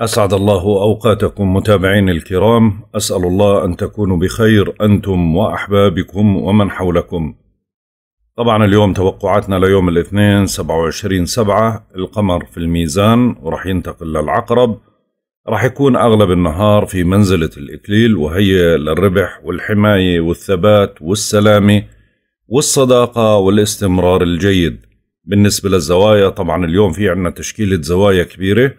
أسعد الله أوقاتكم متابعين الكرام أسأل الله أن تكونوا بخير أنتم وأحبابكم ومن حولكم طبعا اليوم توقعاتنا ليوم الاثنين 27 سبعة القمر في الميزان ورح ينتقل للعقرب رح يكون أغلب النهار في منزلة الإكليل وهي للربح والحماية والثبات والسلامة والصداقة والاستمرار الجيد بالنسبة للزوايا طبعا اليوم في عندنا تشكيلة زوايا كبيرة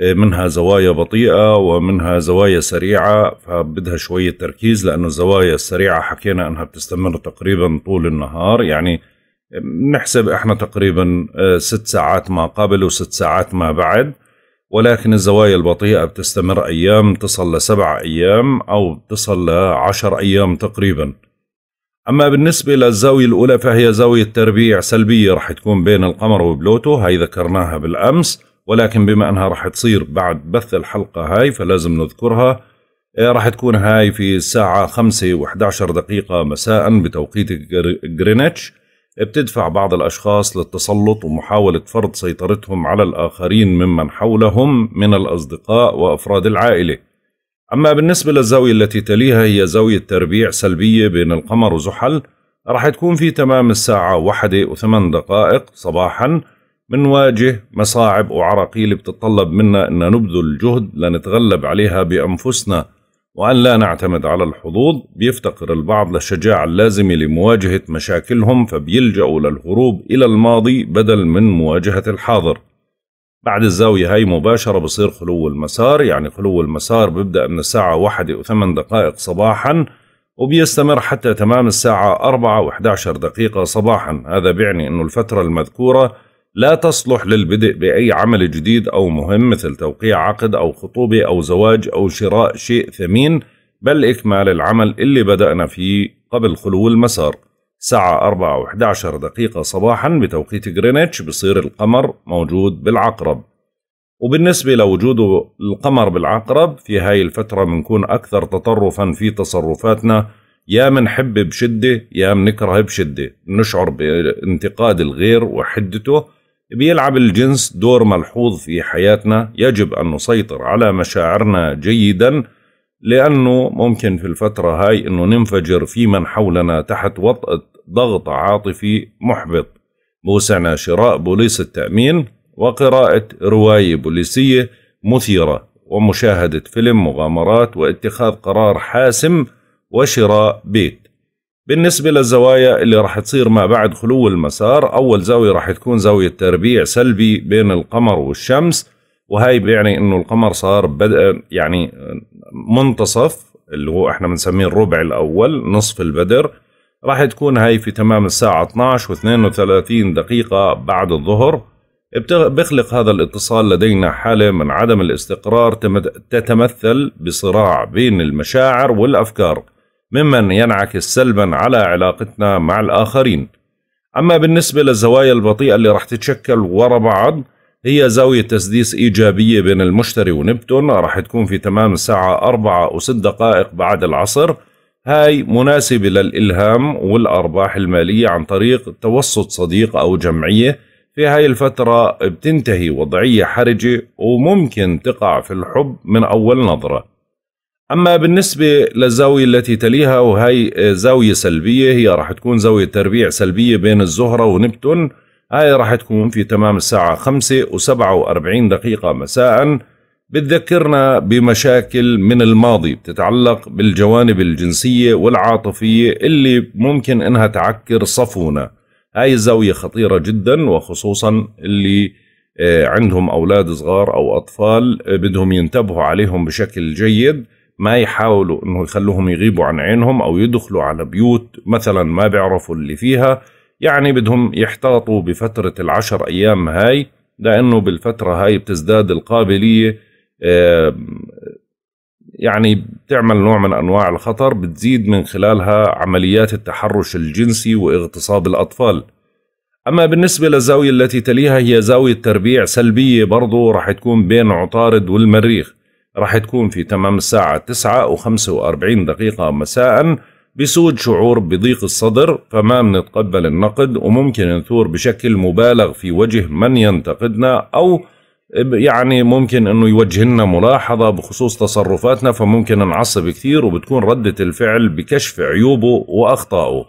إيه، منها زوايا بطيئة ومنها زوايا سريعة فبدها شوية تركيز لأنه الزوايا السريعة حكينا أنها بتستمر تقريبا طول النهار يعني نحسب احنا تقريبا إيه، ست ساعات ما قبل وست ساعات ما بعد ولكن الزوايا البطيئة بتستمر أيام تصل لسبع أيام أو تصل لعشر أيام تقريبا أما بالنسبة للزاوية الأولى فهي زاوية تربيع سلبية رح تكون بين القمر وبلوتو هاي ذكرناها بالأمس ولكن بما انها راح تصير بعد بث الحلقه هاي فلازم نذكرها آه، راح تكون هاي في الساعة 5 و11 دقيقة مساء بتوقيت غرينتش بتدفع بعض الأشخاص للتسلط ومحاولة فرض سيطرتهم على الآخرين ممن حولهم من الأصدقاء وأفراد العائلة أما بالنسبة للزاوية التي تليها هي زاوية تربيع سلبية بين القمر وزحل راح تكون في تمام الساعة 1 و8 دقائق صباحاً منواجه مصاعب وعراقيل بتتطلب منا أن نبذل جهد لنتغلب عليها بأنفسنا وأن لا نعتمد على الحظوظ بيفتقر البعض للشجاعة اللازمة لمواجهة مشاكلهم فبيلجأوا للهروب إلى الماضي بدل من مواجهة الحاضر بعد الزاوية هاي مباشرة بصير خلو المسار يعني خلو المسار بيبدأ من الساعة واحدة وثمان دقائق صباحا وبيستمر حتى تمام الساعة أربعة وحداشر دقيقة صباحا هذا بيعني أنه الفترة المذكورة لا تصلح للبدء بأي عمل جديد أو مهم مثل توقيع عقد أو خطوبة أو زواج أو شراء شيء ثمين بل إكمال العمل اللي بدأنا فيه قبل خلو المسار ساعة 4 و11 دقيقة صباحا بتوقيت غرينتش بصير القمر موجود بالعقرب وبالنسبة لوجود القمر بالعقرب في هاي الفترة منكون أكثر تطرفا في تصرفاتنا يا منحب بشدة يا منكره بشدة نشعر بانتقاد الغير وحدته بيلعب الجنس دور ملحوظ في حياتنا يجب أن نسيطر على مشاعرنا جيدا لأنه ممكن في الفترة هاي أنه ننفجر في من حولنا تحت وطأة ضغط عاطفي محبط بوسعنا شراء بوليس التأمين وقراءة رواية بوليسية مثيرة ومشاهدة فيلم مغامرات واتخاذ قرار حاسم وشراء بيت بالنسبة للزوايا اللي راح تصير ما بعد خلو المسار أول زاوية راح تكون زاوية تربيع سلبي بين القمر والشمس وهي يعني انه القمر صار بدأ يعني منتصف اللي هو احنا بنسميه الربع الاول نصف البدر راح تكون هاي في تمام الساعة 12 و32 دقيقة بعد الظهر بيخلق هذا الاتصال لدينا حالة من عدم الاستقرار تتمثل بصراع بين المشاعر والأفكار ممن ينعكس سلبا على علاقتنا مع الآخرين أما بالنسبة للزوايا البطيئة اللي رح تتشكل ورا بعض هي زاوية تسديس إيجابية بين المشتري ونبتون رح تكون في تمام الساعة 4 و6 دقائق بعد العصر هاي مناسبة للإلهام والأرباح المالية عن طريق توسط صديق أو جمعية في هاي الفترة بتنتهي وضعية حرجة وممكن تقع في الحب من أول نظرة أما بالنسبة للزاوية التي تليها وهي زاوية سلبية هي راح تكون زاوية تربيع سلبية بين الزهرة ونبتون هاي راح تكون في تمام الساعة 5 و47 دقيقة مساء بتذكرنا بمشاكل من الماضي بتتعلق بالجوانب الجنسية والعاطفية اللي ممكن انها تعكر صفونا هاي الزاوية خطيرة جدا وخصوصا اللي آه، عندهم أولاد صغار أو أطفال آه، بدهم ينتبهوا عليهم بشكل جيد ما يحاولوا انه يخلوهم يغيبوا عن عينهم او يدخلوا على بيوت مثلا ما بيعرفوا اللي فيها يعني بدهم يحتاطوا بفترة العشر ايام هاي لانه بالفترة هاي بتزداد القابلية يعني بتعمل نوع من انواع الخطر بتزيد من خلالها عمليات التحرش الجنسي واغتصاب الاطفال أما بالنسبة للزاوية التي تليها هي زاوية تربيع سلبية برضو راح تكون بين عطارد والمريخ راح تكون في تمام الساعة 9 و45 دقيقة مساء بسود شعور بضيق الصدر فما منتقبل النقد وممكن نثور بشكل مبالغ في وجه من ينتقدنا أو يعني ممكن انه يوجه لنا ملاحظه بخصوص تصرفاتنا فممكن نعصب كثير وبتكون رده الفعل بكشف عيوبه واخطائه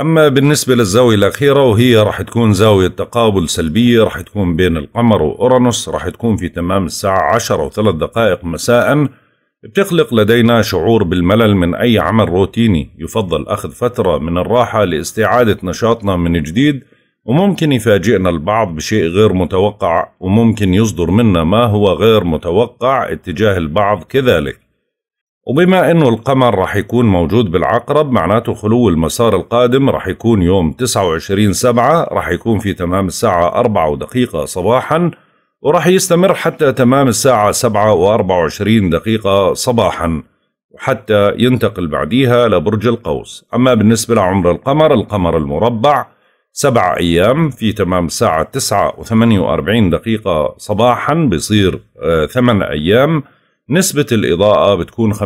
أما بالنسبة للزاوية الأخيرة وهي راح تكون زاوية تقابل سلبية راح تكون بين القمر وأورانوس راح تكون في تمام الساعة عشرة ثلاث دقائق مساء بتخلق لدينا شعور بالملل من أي عمل روتيني يفضل أخذ فترة من الراحة لاستعادة نشاطنا من جديد وممكن يفاجئنا البعض بشيء غير متوقع وممكن يصدر منا ما هو غير متوقع اتجاه البعض كذلك وبما انه القمر رح يكون موجود بالعقرب معناته خلو المسار القادم رح يكون يوم 29 سبعة رح يكون في تمام الساعة 4 ودقيقة صباحا ورح يستمر حتى تمام الساعة 7 و24 دقيقة صباحا وحتى ينتقل بعديها لبرج القوس أما بالنسبة لعمر القمر القمر المربع سبع أيام في تمام الساعة 9 و48 دقيقة صباحا بصير آه، ثمان أيام نسبة الإضاءة بتكون 50%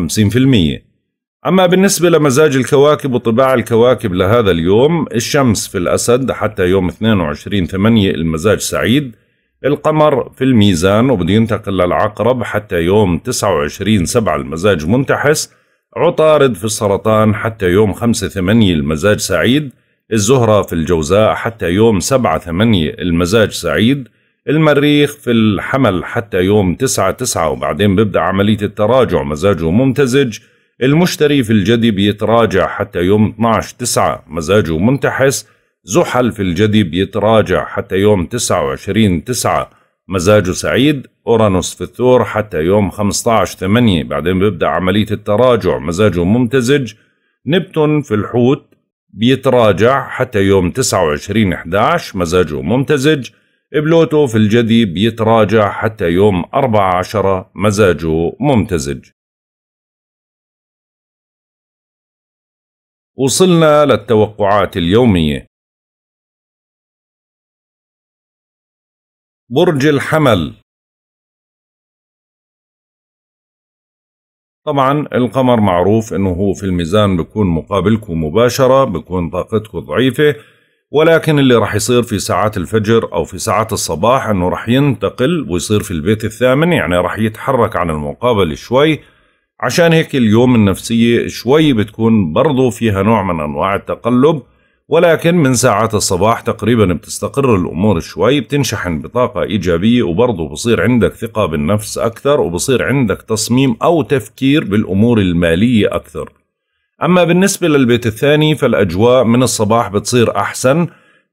أما بالنسبة لمزاج الكواكب وطباع الكواكب لهذا اليوم الشمس في الأسد حتى يوم 22 8 المزاج سعيد القمر في الميزان وبده ينتقل للعقرب حتى يوم 29 7 المزاج منتحس عطارد في السرطان حتى يوم 5 8 المزاج سعيد الزهرة في الجوزاء حتى يوم 7 8 المزاج سعيد المريخ في الحمل حتى يوم 9 9 وبعدين بيبدأ عملية التراجع مزاجه ممتزج المشتري في الجدي بيتراجع حتى يوم 12 9 مزاجه منتحس زحل في الجدي بيتراجع حتى يوم 29 9 مزاجه سعيد أورانوس في الثور حتى يوم 15 8 بعدين بيبدأ عملية التراجع مزاجه ممتزج نبتون في الحوت بيتراجع حتى يوم 29 11 مزاجه ممتزج بلوتو في الجدي بيتراجع حتى يوم 14 مزاجه ممتزج وصلنا للتوقعات اليومية برج الحمل طبعا القمر معروف انه هو في الميزان بكون مقابلكم مباشرة بكون طاقتكم ضعيفة ولكن اللي راح يصير في ساعات الفجر أو في ساعات الصباح أنه راح ينتقل ويصير في البيت الثامن يعني راح يتحرك عن المقابل شوي عشان هيك اليوم النفسية شوي بتكون برضو فيها نوع من أنواع التقلب ولكن من ساعات الصباح تقريبا بتستقر الأمور شوي بتنشحن بطاقة إيجابية وبرضو بصير عندك ثقة بالنفس أكثر وبصير عندك تصميم أو تفكير بالأمور المالية أكثر أما بالنسبة للبيت الثاني فالأجواء من الصباح بتصير أحسن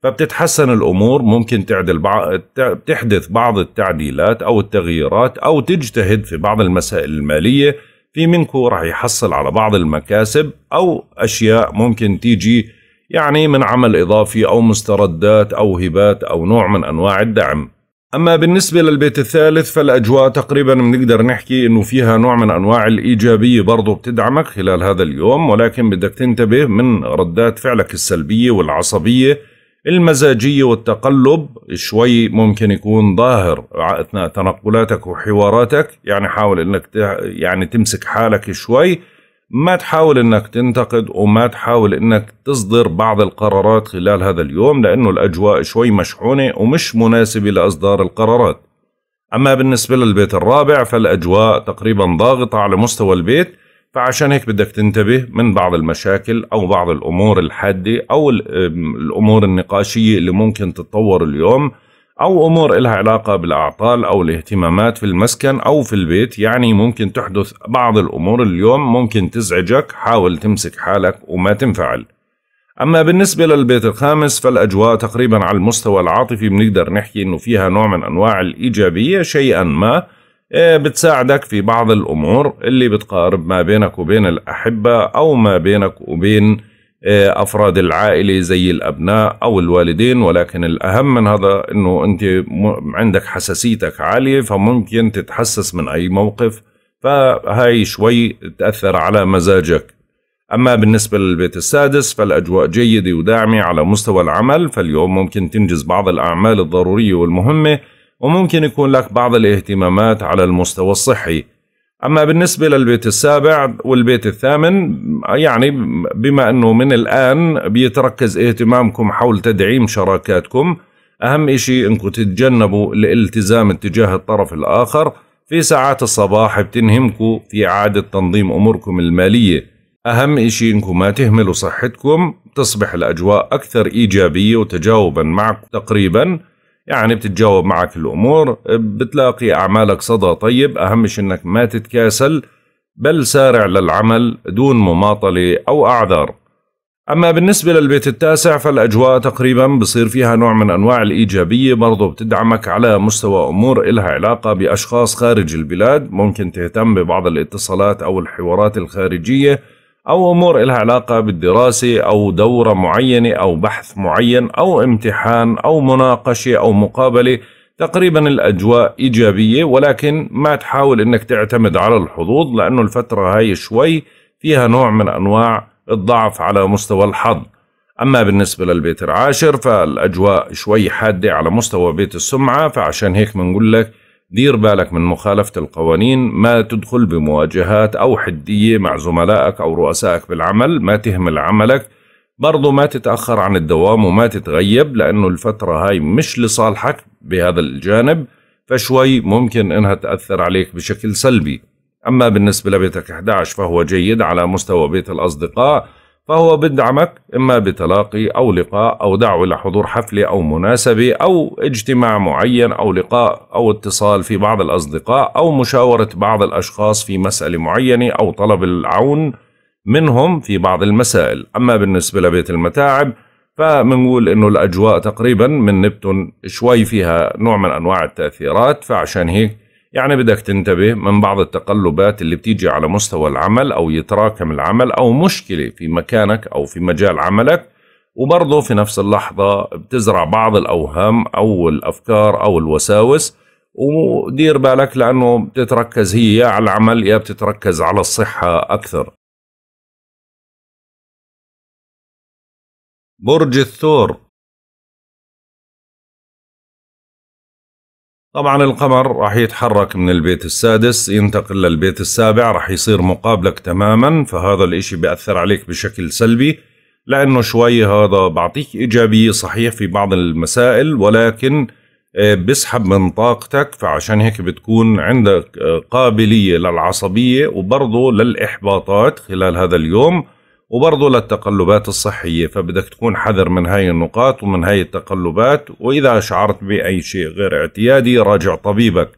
فبتتحسن الأمور ممكن تعدل بعض بتحدث بعض التعديلات أو التغييرات أو تجتهد في بعض المسائل المالية في منكو رح يحصل على بعض المكاسب أو أشياء ممكن تيجي يعني من عمل إضافي أو مستردات أو هبات أو نوع من أنواع الدعم أما بالنسبة للبيت الثالث فالأجواء تقريبا بنقدر نحكي إنه فيها نوع من أنواع الإيجابية برضو بتدعمك خلال هذا اليوم ولكن بدك تنتبه من ردات فعلك السلبية والعصبية المزاجية والتقلب شوي ممكن يكون ظاهر أثناء تنقلاتك وحواراتك يعني حاول إنك يعني تمسك حالك شوي ما تحاول انك تنتقد وما تحاول انك تصدر بعض القرارات خلال هذا اليوم لانه الاجواء شوي مشحونه ومش مناسبه لاصدار القرارات. اما بالنسبه للبيت الرابع فالاجواء تقريبا ضاغطه على مستوى البيت فعشان هيك بدك تنتبه من بعض المشاكل او بعض الامور الحاده او الامور النقاشيه اللي ممكن تتطور اليوم أو أمور إلها علاقة بالأعطال أو الاهتمامات في المسكن أو في البيت يعني ممكن تحدث بعض الأمور اليوم ممكن تزعجك حاول تمسك حالك وما تنفعل أما بالنسبة للبيت الخامس فالأجواء تقريبا على المستوى العاطفي بنقدر نحكي إنه فيها نوع من أنواع الإيجابية شيئا ما إيه، بتساعدك في بعض الأمور اللي بتقارب ما بينك وبين الأحبة أو ما بينك وبين آه، افراد العائله زي الابناء او الوالدين ولكن الاهم من هذا انه انت عندك حساسيتك عاليه فممكن تتحسس من اي موقف فهاي شوي تاثر على مزاجك اما بالنسبه للبيت السادس فالاجواء جيده وداعمه على مستوى العمل فاليوم ممكن تنجز بعض الاعمال الضروريه والمهمه وممكن يكون لك بعض الاهتمامات على المستوى الصحي أما بالنسبة للبيت السابع والبيت الثامن يعني بما أنه من الآن بيتركز اهتمامكم حول تدعيم شراكاتكم أهم إشي أنكم تتجنبوا الالتزام اتجاه الطرف الآخر في ساعات الصباح بتنهمكوا في إعادة تنظيم أموركم المالية أهم إشي أنكم ما تهملوا صحتكم تصبح الأجواء أكثر إيجابية وتجاوبا معكم تقريبا يعني بتتجاوب معك الأمور بتلاقي أعمالك صدى طيب أهم شيء أنك ما تتكاسل بل سارع للعمل دون مماطلة أو أعذار أما بالنسبة للبيت التاسع فالأجواء تقريبا بصير فيها نوع من أنواع الإيجابية برضو بتدعمك على مستوى أمور إلها علاقة بأشخاص خارج البلاد ممكن تهتم ببعض الاتصالات أو الحوارات الخارجية أو أمور إلها علاقة بالدراسة أو دورة معينة أو بحث معين أو امتحان أو مناقشة أو مقابلة تقريبا الأجواء إيجابية ولكن ما تحاول أنك تعتمد على الحظوظ لأنه الفترة هاي شوي فيها نوع من أنواع الضعف على مستوى الحظ أما بالنسبة للبيت العاشر فالأجواء شوي حادة على مستوى بيت السمعة فعشان هيك بنقول لك دير بالك من مخالفة القوانين ما تدخل بمواجهات أو حدية مع زملائك أو رؤسائك بالعمل ما تهمل عملك برضو ما تتأخر عن الدوام وما تتغيب لأنه الفترة هاي مش لصالحك بهذا الجانب فشوي ممكن إنها تأثر عليك بشكل سلبي أما بالنسبة لبيتك 11 فهو جيد على مستوى بيت الأصدقاء فهو بدعمك إما بتلاقي أو لقاء أو دعوة لحضور حفلة أو مناسبة أو اجتماع معين أو لقاء أو اتصال في بعض الأصدقاء أو مشاورة بعض الأشخاص في مسألة معينة أو طلب العون منهم في بعض المسائل أما بالنسبة لبيت المتاعب فمنقول انه الاجواء تقريبا من نبتون شوي فيها نوع من انواع التاثيرات فعشان هيك يعني بدك تنتبه من بعض التقلبات اللي بتيجي على مستوى العمل أو يتراكم العمل أو مشكلة في مكانك أو في مجال عملك وبرضه في نفس اللحظة بتزرع بعض الأوهام أو الأفكار أو الوساوس ودير بالك لأنه بتتركز هي يا على العمل يا بتتركز على الصحة أكثر برج الثور طبعا القمر راح يتحرك من البيت السادس ينتقل للبيت السابع راح يصير مقابلك تماما فهذا الاشي بيأثر عليك بشكل سلبي لأنه شوي هذا بعطيك إيجابية صحيح في بعض المسائل ولكن آه، بسحب من طاقتك فعشان هيك بتكون عندك آه، قابلية للعصبية وبرضه للإحباطات خلال هذا اليوم وبرضه للتقلبات الصحية فبدك تكون حذر من هاي النقاط ومن هاي التقلبات وإذا شعرت بأي شيء غير اعتيادي راجع طبيبك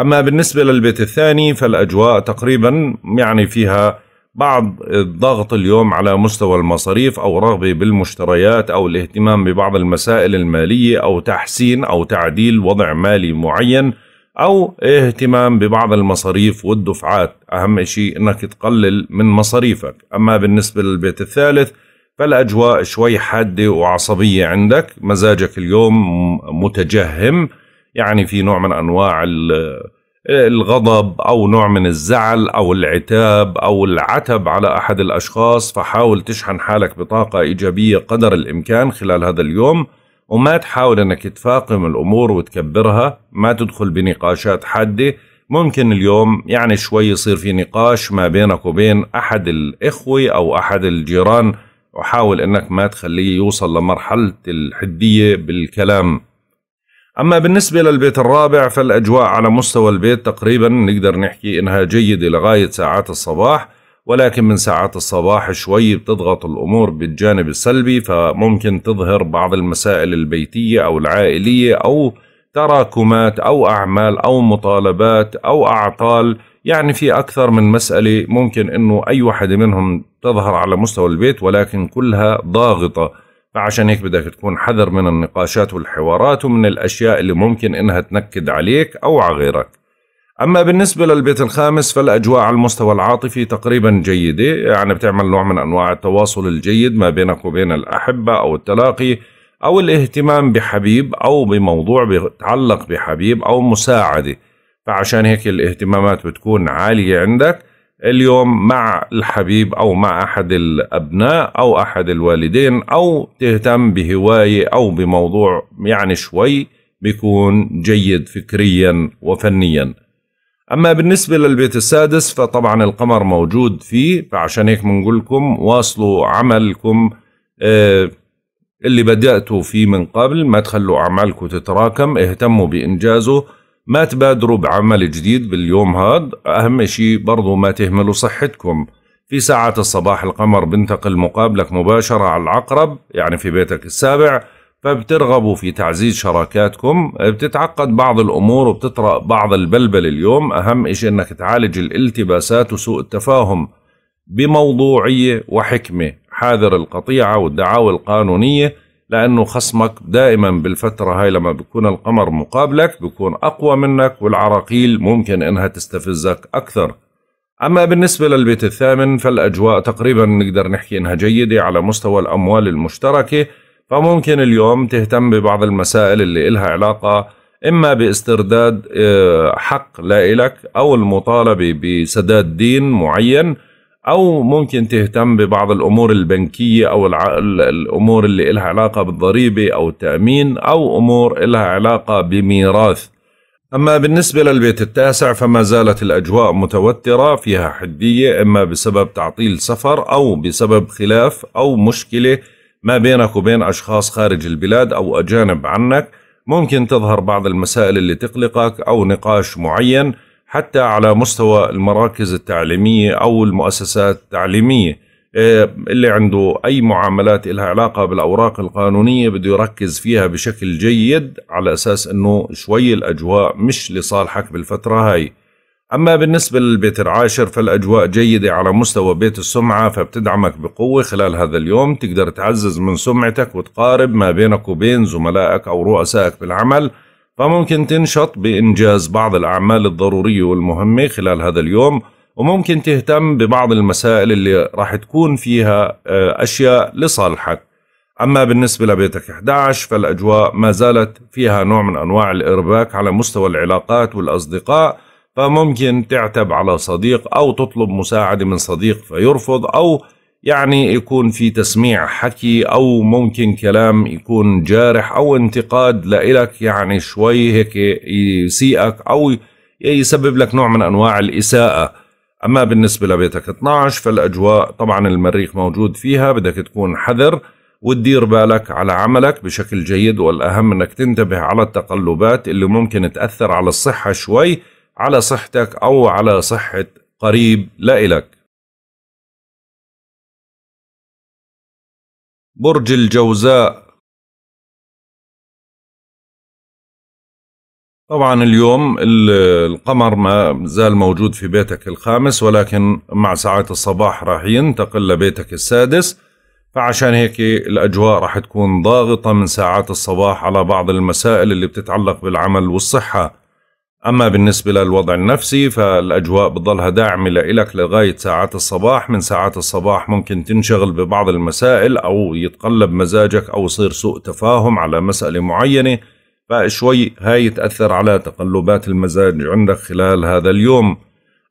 أما بالنسبة للبيت الثاني فالأجواء تقريبا يعني فيها بعض الضغط اليوم على مستوى المصاريف أو رغبة بالمشتريات أو الاهتمام ببعض المسائل المالية أو تحسين أو تعديل وضع مالي معين أو اهتمام ببعض المصاريف والدفعات أهم شيء أنك تقلل من مصاريفك أما بالنسبة للبيت الثالث فالأجواء شوي حادة وعصبية عندك مزاجك اليوم متجهم يعني في نوع من أنواع الغضب أو نوع من الزعل أو العتاب أو العتب على أحد الأشخاص فحاول تشحن حالك بطاقة إيجابية قدر الإمكان خلال هذا اليوم وما تحاول انك تفاقم الامور وتكبرها ما تدخل بنقاشات حاده ممكن اليوم يعني شوي يصير في نقاش ما بينك وبين احد الاخوه او احد الجيران وحاول انك ما تخليه يوصل لمرحله الحديه بالكلام اما بالنسبه للبيت الرابع فالاجواء على مستوى البيت تقريبا نقدر نحكي انها جيده لغايه ساعات الصباح ولكن من ساعات الصباح شوي بتضغط الأمور بالجانب السلبي فممكن تظهر بعض المسائل البيتية أو العائلية أو تراكمات أو أعمال أو مطالبات أو أعطال يعني في أكثر من مسألة ممكن أنه أي واحد منهم تظهر على مستوى البيت ولكن كلها ضاغطة فعشان هيك بدك تكون حذر من النقاشات والحوارات ومن الأشياء اللي ممكن أنها تنكد عليك أو على غيرك أما بالنسبة للبيت الخامس فالأجواء على المستوى العاطفي تقريبا جيدة يعني بتعمل نوع من أنواع التواصل الجيد ما بينك وبين الأحبة أو التلاقي أو الاهتمام بحبيب أو بموضوع بيتعلق بحبيب أو مساعدة فعشان هيك الاهتمامات بتكون عالية عندك اليوم مع الحبيب أو مع أحد الأبناء أو أحد الوالدين أو تهتم بهواية أو بموضوع يعني شوي بيكون جيد فكريا وفنيا أما بالنسبة للبيت السادس فطبعا القمر موجود فيه فعشان هيك بنقول لكم واصلوا عملكم آه، اللي بدأتوا فيه من قبل ما تخلوا أعمالكم تتراكم اهتموا بإنجازه ما تبادروا بعمل جديد باليوم هاد أهم شيء برضو ما تهملوا صحتكم في ساعات الصباح القمر بنتقل مقابلك مباشرة على العقرب يعني في بيتك السابع فبترغبوا في تعزيز شراكاتكم بتتعقد بعض الأمور وبتطرأ بعض البلبل اليوم أهم إشي أنك تعالج الالتباسات وسوء التفاهم بموضوعية وحكمة حاذر القطيعة والدعاوى القانونية لأنه خصمك دائما بالفترة هاي لما بيكون القمر مقابلك بيكون أقوى منك والعراقيل ممكن إنها تستفزك أكثر أما بالنسبة للبيت الثامن فالأجواء تقريبا نقدر نحكي إنها جيدة على مستوى الأموال المشتركة فممكن اليوم تهتم ببعض المسائل اللي إلها علاقة إما باسترداد آه، حق لإلك أو المطالبة بسداد دين معين أو ممكن تهتم ببعض الأمور البنكية أو الأمور اللي إلها علاقة بالضريبة أو التأمين أو أمور إلها علاقة بميراث أما بالنسبة للبيت التاسع فما زالت الأجواء متوترة فيها حدية إما بسبب تعطيل سفر أو بسبب خلاف أو مشكلة ما بينك وبين أشخاص خارج البلاد أو أجانب عنك ممكن تظهر بعض المسائل اللي تقلقك أو نقاش معين حتى على مستوى المراكز التعليمية أو المؤسسات التعليمية إيه، اللي عنده أي معاملات لها علاقة بالأوراق القانونية بده يركز فيها بشكل جيد على أساس أنه شوي الأجواء مش لصالحك بالفترة هاي أما بالنسبة للبيت العاشر فالأجواء جيدة على مستوى بيت السمعة فبتدعمك بقوة خلال هذا اليوم تقدر تعزز من سمعتك وتقارب ما بينك وبين زملائك أو رؤسائك بالعمل فممكن تنشط بإنجاز بعض الأعمال الضرورية والمهمة خلال هذا اليوم وممكن تهتم ببعض المسائل اللي راح تكون فيها آه، أشياء لصالحك أما بالنسبة لبيتك 11 فالأجواء ما زالت فيها نوع من أنواع الإرباك على مستوى العلاقات والأصدقاء فممكن تعتب على صديق أو تطلب مساعدة من صديق فيرفض أو يعني يكون في تسميع حكي أو ممكن كلام يكون جارح أو انتقاد لإلك يعني شوي هيك يسيئك أو يسبب لك نوع من أنواع الإساءة أما بالنسبة لبيتك 12 فالأجواء طبعا المريخ موجود فيها بدك تكون حذر وتدير بالك على عملك بشكل جيد والأهم أنك تنتبه على التقلبات اللي ممكن تأثر على الصحة شوي على صحتك أو على صحة قريب لإلك برج الجوزاء طبعا اليوم القمر ما زال موجود في بيتك الخامس ولكن مع ساعات الصباح راح ينتقل لبيتك السادس فعشان هيك الأجواء راح تكون ضاغطة من ساعات الصباح على بعض المسائل اللي بتتعلق بالعمل والصحة أما بالنسبة للوضع النفسي فالأجواء بتضلها داعمة لإلك لغاية ساعات الصباح من ساعات الصباح ممكن تنشغل ببعض المسائل أو يتقلب مزاجك أو يصير سوء تفاهم على مسألة معينة فشوي هاي تأثر على تقلبات المزاج عندك خلال هذا اليوم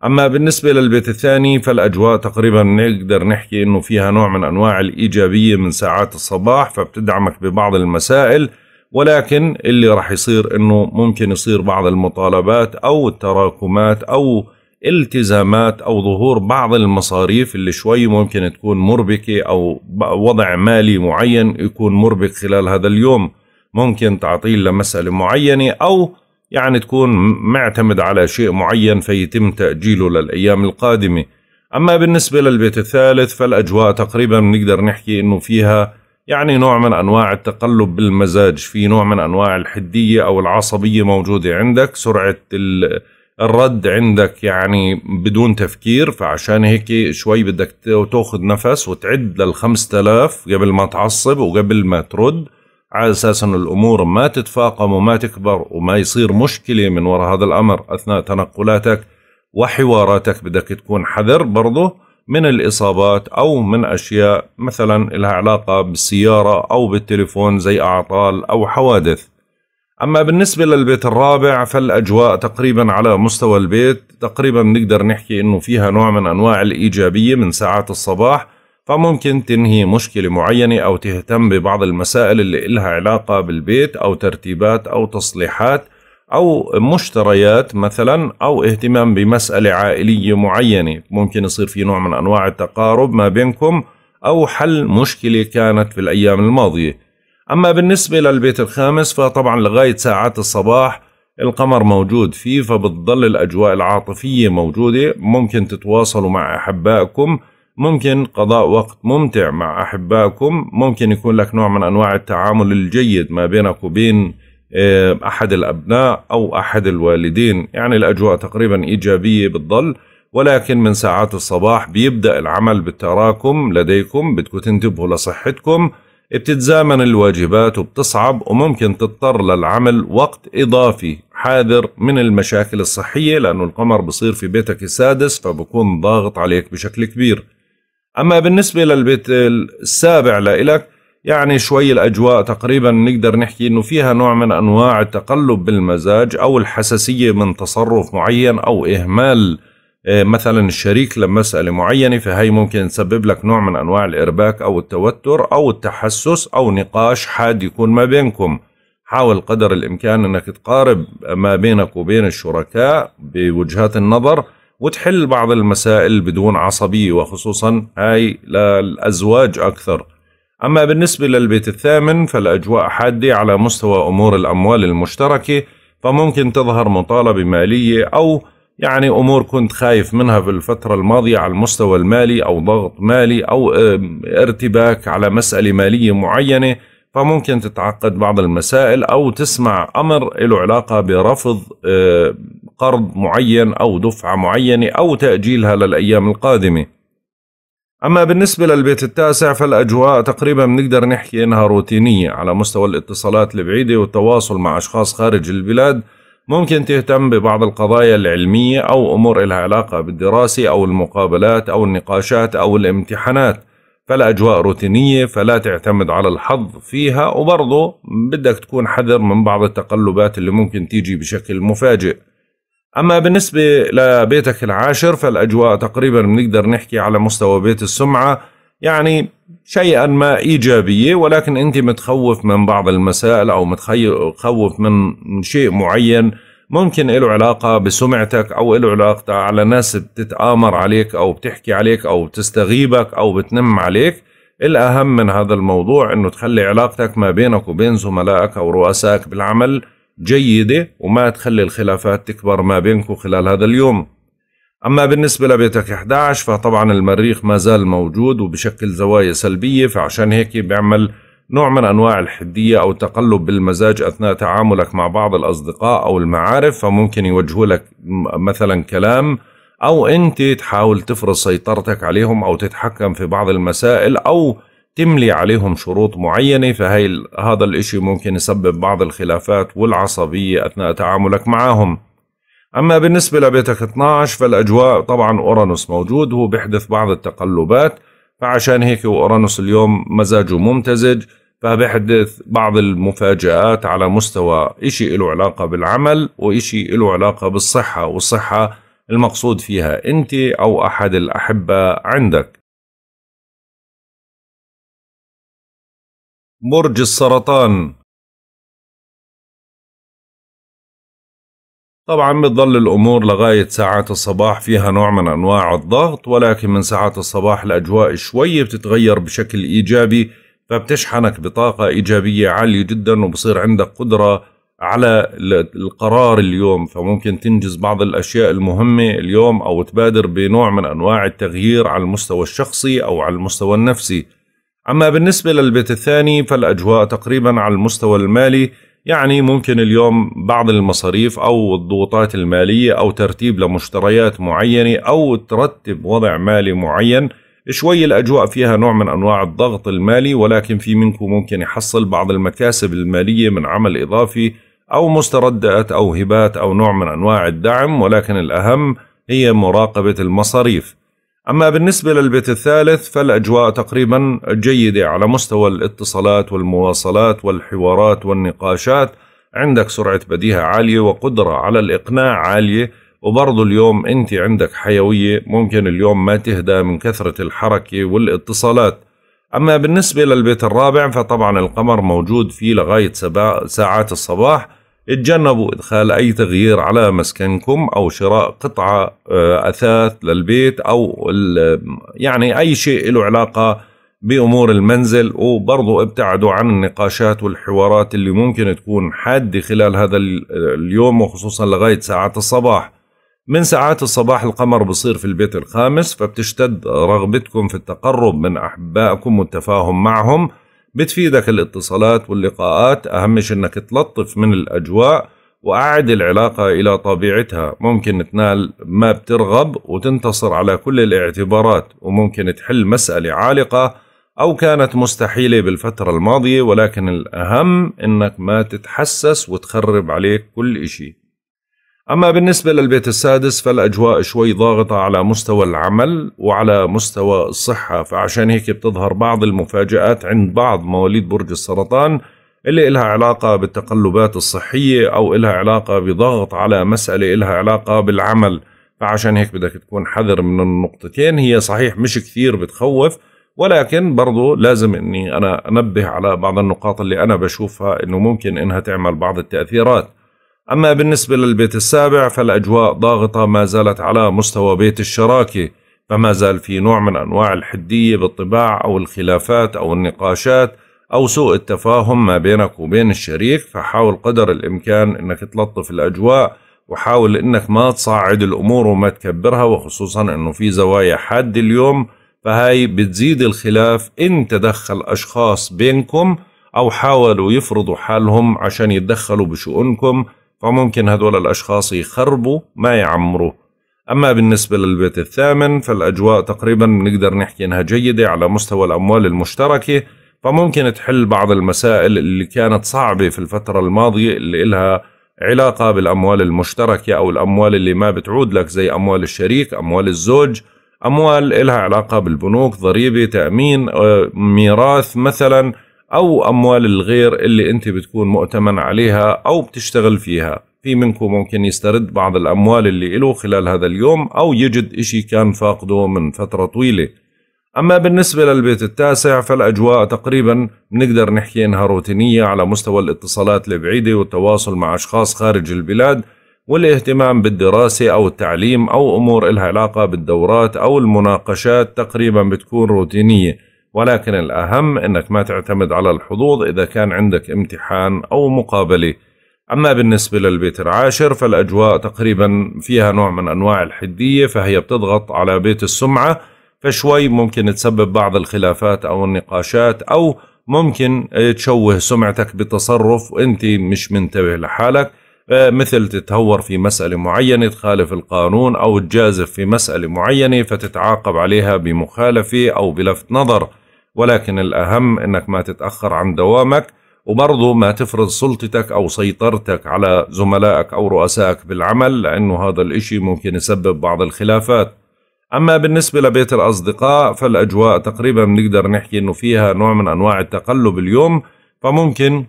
أما بالنسبة للبيت الثاني فالأجواء تقريبا نقدر نحكي أنه فيها نوع من أنواع الإيجابية من ساعات الصباح فبتدعمك ببعض المسائل ولكن اللي راح يصير انه ممكن يصير بعض المطالبات او التراكمات او التزامات او ظهور بعض المصاريف اللي شوي ممكن تكون مربكه او وضع مالي معين يكون مربك خلال هذا اليوم ممكن تعطيل لمساله معينه او يعني تكون معتمد على شيء معين فيتم تاجيله للايام القادمه اما بالنسبه للبيت الثالث فالاجواء تقريبا بنقدر نحكي انه فيها يعني نوع من أنواع التقلب بالمزاج في نوع من أنواع الحدية أو العصبية موجودة عندك سرعة الرد عندك يعني بدون تفكير فعشان هيك شوي بدك تاخذ نفس وتعد للخمسة آلاف قبل ما تعصب وقبل ما ترد على اساس انه الامور ما تتفاقم وما تكبر وما يصير مشكله من وراء هذا الامر اثناء تنقلاتك وحواراتك بدك تكون حذر برضه من الإصابات أو من أشياء مثلا لها علاقة بالسيارة أو بالتليفون زي أعطال أو حوادث أما بالنسبة للبيت الرابع فالأجواء تقريبا على مستوى البيت تقريبا نقدر نحكي أنه فيها نوع من أنواع الإيجابية من ساعات الصباح فممكن تنهي مشكلة معينة أو تهتم ببعض المسائل اللي إلها علاقة بالبيت أو ترتيبات أو تصليحات او مشتريات مثلا او اهتمام بمساله عائليه معينه ممكن يصير في نوع من انواع التقارب ما بينكم او حل مشكله كانت في الايام الماضيه اما بالنسبه للبيت الخامس فطبعا لغايه ساعات الصباح القمر موجود فيه فبتضل الاجواء العاطفيه موجوده ممكن تتواصلوا مع احبائكم ممكن قضاء وقت ممتع مع احبائكم ممكن يكون لك نوع من انواع التعامل الجيد ما بينك وبين آه، أحد الأبناء أو أحد الوالدين يعني الأجواء تقريبا إيجابية بتضل ولكن من ساعات الصباح بيبدأ العمل بالتراكم لديكم بدكم تنتبهوا لصحتكم بتتزامن الواجبات وبتصعب وممكن تضطر للعمل وقت إضافي حاذر من المشاكل الصحية لأنه القمر بصير في بيتك السادس فبكون ضاغط عليك بشكل كبير أما بالنسبة للبيت السابع لإلك يعني شوي الأجواء تقريبا نقدر نحكي أنه فيها نوع من أنواع التقلب بالمزاج أو الحساسية من تصرف معين أو إهمال آه، مثلا الشريك لمسألة معينة فهي ممكن تسبب لك نوع من أنواع الإرباك أو التوتر أو التحسس أو نقاش حاد يكون ما بينكم حاول قدر الإمكان أنك تقارب ما بينك وبين الشركاء بوجهات النظر وتحل بعض المسائل بدون عصبية وخصوصا هاي للأزواج أكثر أما بالنسبة للبيت الثامن فالأجواء حادة على مستوى أمور الأموال المشتركة فممكن تظهر مطالبة مالية أو يعني أمور كنت خايف منها في الفترة الماضية على المستوى المالي أو ضغط مالي أو ارتباك على مسألة مالية معينة فممكن تتعقد بعض المسائل أو تسمع أمر له علاقة برفض قرض معين أو دفعة معينة أو تأجيلها للأيام القادمة أما بالنسبة للبيت التاسع فالأجواء تقريبا بنقدر نحكي إنها روتينية على مستوى الاتصالات البعيدة والتواصل مع أشخاص خارج البلاد ممكن تهتم ببعض القضايا العلمية أو أمور لها علاقة بالدراسة أو المقابلات أو النقاشات أو الامتحانات فالأجواء روتينية فلا تعتمد على الحظ فيها وبرضه بدك تكون حذر من بعض التقلبات اللي ممكن تيجي بشكل مفاجئ أما بالنسبة لبيتك العاشر فالأجواء تقريبا بنقدر نحكي على مستوى بيت السمعة يعني شيئا ما إيجابية ولكن أنت متخوف من بعض المسائل أو متخوف من شيء معين ممكن له علاقة بسمعتك أو له علاقة على ناس بتتآمر عليك أو بتحكي عليك أو بتستغيبك أو بتنم عليك الأهم من هذا الموضوع أنه تخلي علاقتك ما بينك وبين زملائك أو رؤسائك بالعمل جيدة وما تخلي الخلافات تكبر ما بينكم خلال هذا اليوم أما بالنسبة لبيتك 11 فطبعا المريخ ما زال موجود وبشكل زوايا سلبية فعشان هيك بيعمل نوع من أنواع الحدية أو تقلب بالمزاج أثناء تعاملك مع بعض الأصدقاء أو المعارف فممكن يوجهوا لك مثلا كلام أو أنت تحاول تفرض سيطرتك عليهم أو تتحكم في بعض المسائل أو تملي عليهم شروط معينة فهي هذا الإشي ممكن يسبب بعض الخلافات والعصبية أثناء تعاملك معهم أما بالنسبة لبيتك 12 فالأجواء طبعا أورانوس موجود هو بيحدث بعض التقلبات فعشان هيك أورانوس اليوم مزاجه ممتزج فبيحدث بعض المفاجآت على مستوى إشي له علاقة بالعمل وإشي له علاقة بالصحة والصحة المقصود فيها أنت أو أحد الأحبة عندك برج السرطان طبعا بتظل الأمور لغاية ساعات الصباح فيها نوع من أنواع الضغط ولكن من ساعات الصباح الأجواء شوية بتتغير بشكل إيجابي فبتشحنك بطاقة إيجابية عالية جدا وبصير عندك قدرة على القرار اليوم فممكن تنجز بعض الأشياء المهمة اليوم أو تبادر بنوع من أنواع التغيير على المستوى الشخصي أو على المستوى النفسي أما بالنسبة للبيت الثاني فالأجواء تقريبا على المستوى المالي يعني ممكن اليوم بعض المصاريف أو الضغوطات المالية أو ترتيب لمشتريات معينة أو ترتب وضع مالي معين شوي الأجواء فيها نوع من أنواع الضغط المالي ولكن في منكم ممكن يحصل بعض المكاسب المالية من عمل إضافي أو مستردات أو هبات أو نوع من أنواع الدعم ولكن الأهم هي مراقبة المصاريف أما بالنسبة للبيت الثالث فالأجواء تقريبا جيدة على مستوى الاتصالات والمواصلات والحوارات والنقاشات عندك سرعة بديهة عالية وقدرة على الإقناع عالية وبرضه اليوم أنت عندك حيوية ممكن اليوم ما تهدى من كثرة الحركة والاتصالات أما بالنسبة للبيت الرابع فطبعا القمر موجود فيه لغاية ساعات الصباح اتجنبوا إدخال أي تغيير على مسكنكم أو شراء قطعة آه، أثاث للبيت أو يعني أي شيء له علاقة بأمور المنزل وبرضو ابتعدوا عن النقاشات والحوارات اللي ممكن تكون حادة خلال هذا اليوم وخصوصا لغاية ساعات الصباح من ساعات الصباح القمر بصير في البيت الخامس فبتشتد رغبتكم في التقرب من أحبائكم والتفاهم معهم بتفيدك الاتصالات واللقاءات أهم شيء أنك تلطف من الأجواء وأعد العلاقة إلى طبيعتها ممكن تنال ما بترغب وتنتصر على كل الاعتبارات وممكن تحل مسألة عالقة أو كانت مستحيلة بالفترة الماضية ولكن الأهم أنك ما تتحسس وتخرب عليك كل إشي أما بالنسبة للبيت السادس فالأجواء شوي ضاغطة على مستوى العمل وعلى مستوى الصحة فعشان هيك بتظهر بعض المفاجآت عند بعض مواليد برج السرطان اللي إلها علاقة بالتقلبات الصحية أو إلها علاقة بضغط على مسألة إلها علاقة بالعمل فعشان هيك بدك تكون حذر من النقطتين هي صحيح مش كثير بتخوف ولكن برضو لازم اني انا انبه على بعض النقاط اللي انا بشوفها انه ممكن انها تعمل بعض التاثيرات أما بالنسبة للبيت السابع فالأجواء ضاغطة ما زالت على مستوى بيت الشراكة فما زال في نوع من أنواع الحدية بالطباع أو الخلافات أو النقاشات أو سوء التفاهم ما بينك وبين الشريك فحاول قدر الإمكان أنك تلطف الأجواء وحاول أنك ما تصعد الأمور وما تكبرها وخصوصا أنه في زوايا حادة اليوم فهاي بتزيد الخلاف إن تدخل أشخاص بينكم أو حاولوا يفرضوا حالهم عشان يتدخلوا بشؤونكم فممكن هذول الأشخاص يخربوا ما يعمروه أما بالنسبة للبيت الثامن فالأجواء تقريبا نقدر نحكي أنها جيدة على مستوى الأموال المشتركة فممكن تحل بعض المسائل اللي كانت صعبة في الفترة الماضية اللي إلها علاقة بالأموال المشتركة أو الأموال اللي ما بتعود لك زي أموال الشريك أموال الزوج أموال إلها علاقة بالبنوك ضريبة تأمين آه، ميراث مثلاً او اموال الغير اللي انت بتكون مؤتمن عليها او بتشتغل فيها في منكم ممكن يسترد بعض الاموال اللي له خلال هذا اليوم او يجد اشي كان فاقده من فترة طويلة اما بالنسبة للبيت التاسع فالاجواء تقريبا بنقدر نحكي انها روتينية على مستوى الاتصالات البعيدة والتواصل مع اشخاص خارج البلاد والاهتمام بالدراسة أو التعليم أو أمور إلها علاقة بالدورات أو المناقشات تقريبا بتكون روتينية ولكن الأهم أنك ما تعتمد على الحظوظ إذا كان عندك امتحان أو مقابلة أما بالنسبة للبيت العاشر فالأجواء تقريبا فيها نوع من أنواع الحدية فهي بتضغط على بيت السمعة فشوي ممكن تسبب بعض الخلافات أو النقاشات أو ممكن تشوه سمعتك بتصرف وانت مش منتبه لحالك آه، مثل تتهور في مسألة معينة تخالف القانون أو تجازف في مسألة معينة فتتعاقب عليها بمخالفة أو بلفت نظر ولكن الأهم أنك ما تتأخر عن دوامك وبرضه ما تفرض سلطتك أو سيطرتك على زملائك أو رؤسائك بالعمل لأنه هذا الإشي ممكن يسبب بعض الخلافات أما بالنسبة لبيت الأصدقاء فالأجواء تقريبا بنقدر نحكي أنه فيها نوع من أنواع التقلب اليوم فممكن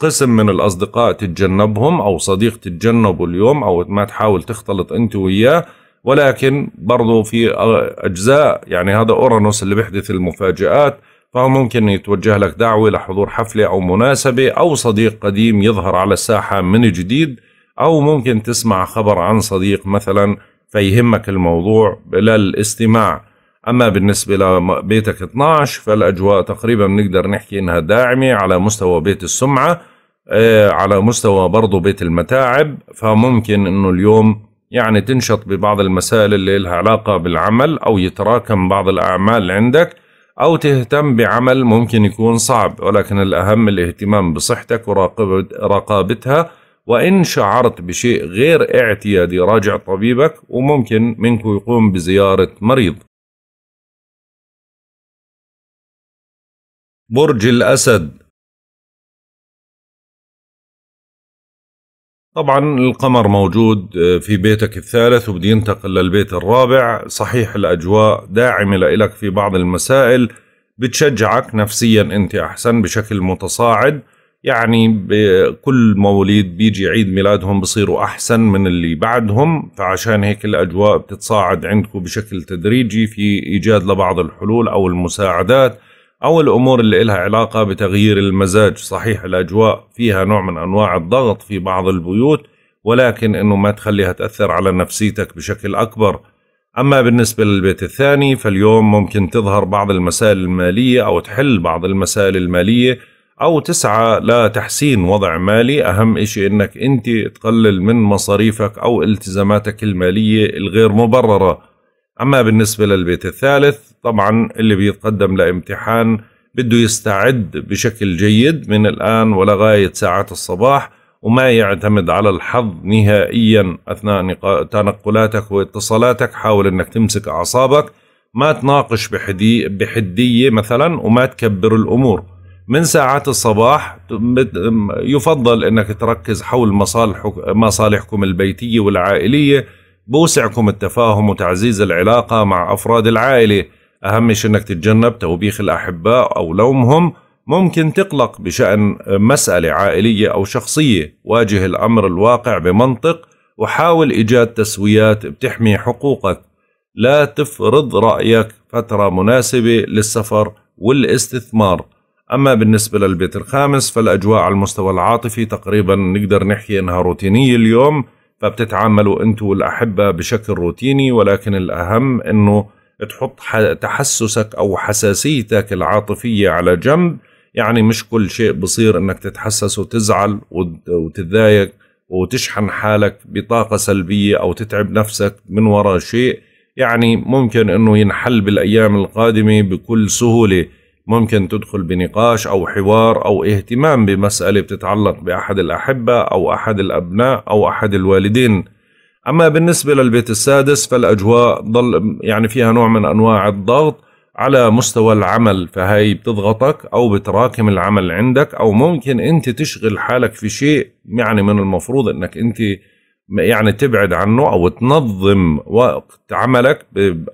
قسم من الأصدقاء تتجنبهم أو صديق تتجنبه اليوم أو ما تحاول تختلط أنت وياه ولكن برضو في أجزاء يعني هذا أورانوس اللي بيحدث المفاجآت فهو ممكن يتوجه لك دعوة لحضور حفلة أو مناسبة أو صديق قديم يظهر على الساحة من جديد أو ممكن تسمع خبر عن صديق مثلا فيهمك الموضوع للاستماع أما بالنسبة لبيتك 12 فالأجواء تقريبا بنقدر نحكي إنها داعمة على مستوى بيت السمعة آه، على مستوى برضه بيت المتاعب فممكن إنه اليوم يعني تنشط ببعض المسائل اللي لها علاقة بالعمل أو يتراكم بعض الأعمال عندك أو تهتم بعمل ممكن يكون صعب ولكن الأهم الاهتمام بصحتك ورقابتها وإن شعرت بشيء غير اعتيادي راجع طبيبك وممكن منك يقوم بزيارة مريض برج الأسد طبعا القمر موجود آه، في بيتك الثالث وبده ينتقل للبيت الرابع صحيح الأجواء داعمة لإلك في بعض المسائل بتشجعك نفسيا أنت أحسن بشكل متصاعد يعني كل مواليد بيجي عيد ميلادهم بصيروا أحسن من اللي بعدهم فعشان هيك الأجواء بتتصاعد عندكم بشكل تدريجي في إيجاد لبعض الحلول أو المساعدات أو الأمور اللي إلها علاقة بتغيير المزاج صحيح الأجواء فيها نوع من أنواع الضغط في بعض البيوت ولكن أنه ما تخليها تأثر على نفسيتك بشكل أكبر أما بالنسبة للبيت الثاني فاليوم ممكن تظهر بعض المسائل المالية أو تحل بعض المسائل المالية أو تسعى لتحسين وضع مالي أهم إشي أنك أنت تقلل من مصاريفك أو التزاماتك المالية الغير مبررة أما بالنسبة للبيت الثالث طبعا اللي بيتقدم لامتحان بده يستعد بشكل جيد من الآن ولغاية ساعات الصباح وما يعتمد على الحظ نهائيا أثناء تنقلاتك واتصالاتك حاول أنك تمسك أعصابك ما تناقش بحدي بحدية مثلا وما تكبر الأمور من ساعات الصباح يفضل أنك تركز حول مصالحكم البيتية والعائلية بوسعكم التفاهم وتعزيز العلاقة مع أفراد العائلة أهم شيء أنك تتجنب توبيخ الأحباء أو لومهم ممكن تقلق بشأن مسألة عائلية أو شخصية واجه الأمر الواقع بمنطق وحاول إيجاد تسويات بتحمي حقوقك لا تفرض رأيك فترة مناسبة للسفر والاستثمار أما بالنسبة للبيت الخامس فالأجواء على المستوى العاطفي تقريبا نقدر نحكي أنها روتينية اليوم فبتتعاملوا انتوا والاحبه بشكل روتيني ولكن الاهم انه تحط تحسسك او حساسيتك العاطفيه على جنب يعني مش كل شيء بصير انك تتحسس وتزعل وتتضايق وتشحن حالك بطاقه سلبيه او تتعب نفسك من وراء شيء يعني ممكن انه ينحل بالايام القادمه بكل سهوله ممكن تدخل بنقاش أو حوار أو اهتمام بمسألة بتتعلق بأحد الأحبة أو أحد الأبناء أو أحد الوالدين أما بالنسبة للبيت السادس فالأجواء ضل يعني فيها نوع من أنواع الضغط على مستوى العمل فهي بتضغطك أو بتراكم العمل عندك أو ممكن أنت تشغل حالك في شيء يعني من المفروض أنك أنت يعني تبعد عنه او تنظم وقت عملك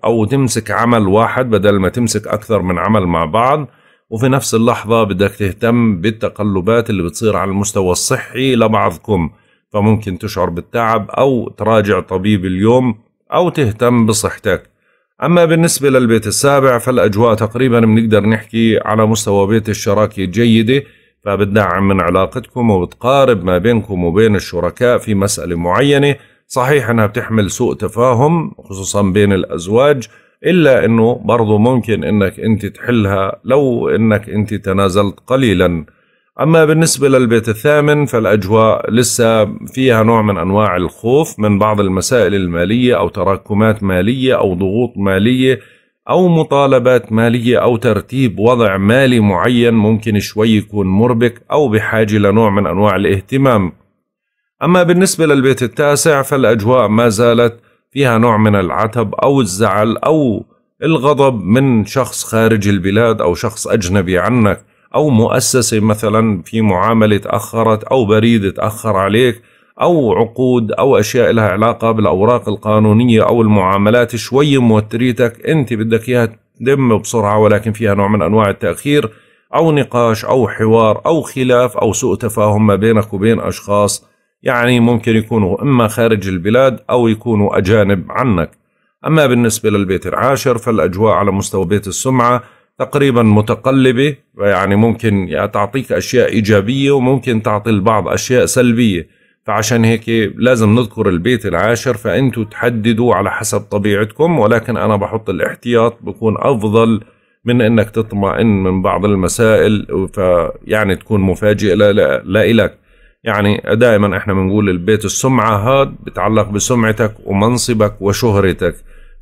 او تمسك عمل واحد بدل ما تمسك اكثر من عمل مع بعض وفي نفس اللحظة بدك تهتم بالتقلبات اللي بتصير على المستوى الصحي لبعضكم فممكن تشعر بالتعب أو تراجع طبيب اليوم أو تهتم بصحتك أما بالنسبة للبيت السابع فالأجواء تقريبا بنقدر نحكي على مستوى بيت الشراكة جيدة فبتدعم من علاقتكم وبتقارب ما بينكم وبين الشركاء في مسألة معينة صحيح أنها بتحمل سوء تفاهم خصوصا بين الأزواج إلا أنه برضو ممكن أنك أنت تحلها لو أنك أنت تنازلت قليلا أما بالنسبة للبيت الثامن فالأجواء لسه فيها نوع من أنواع الخوف من بعض المسائل المالية أو تراكمات مالية أو ضغوط مالية أو مطالبات مالية أو ترتيب وضع مالي معين ممكن شوي يكون مربك أو بحاجة لنوع من أنواع الاهتمام أما بالنسبة للبيت التاسع فالأجواء ما زالت فيها نوع من العتب أو الزعل أو الغضب من شخص خارج البلاد أو شخص أجنبي عنك أو مؤسسة مثلا في معاملة تأخرت أو بريد تأخر عليك أو عقود أو أشياء لها علاقة بالأوراق القانونية أو المعاملات شوي موتريتك أنت بدك إياها تدم بسرعة ولكن فيها نوع من أنواع التأخير أو نقاش أو حوار أو خلاف أو سوء تفاهم ما بينك وبين أشخاص يعني ممكن يكونوا إما خارج البلاد أو يكونوا أجانب عنك أما بالنسبة للبيت العاشر فالأجواء على مستوى بيت السمعة تقريبا متقلبة يعني ممكن يعني تعطيك أشياء إيجابية وممكن تعطي البعض أشياء سلبية فعشان هيك لازم نذكر البيت العاشر فانتوا تحددوا على حسب طبيعتكم ولكن انا بحط الاحتياط بكون افضل من انك تطمئن من بعض المسائل فيعني تكون مفاجئه لا, لا, لا يعني دائما احنا بنقول البيت السمعه هاد بتعلق بسمعتك ومنصبك وشهرتك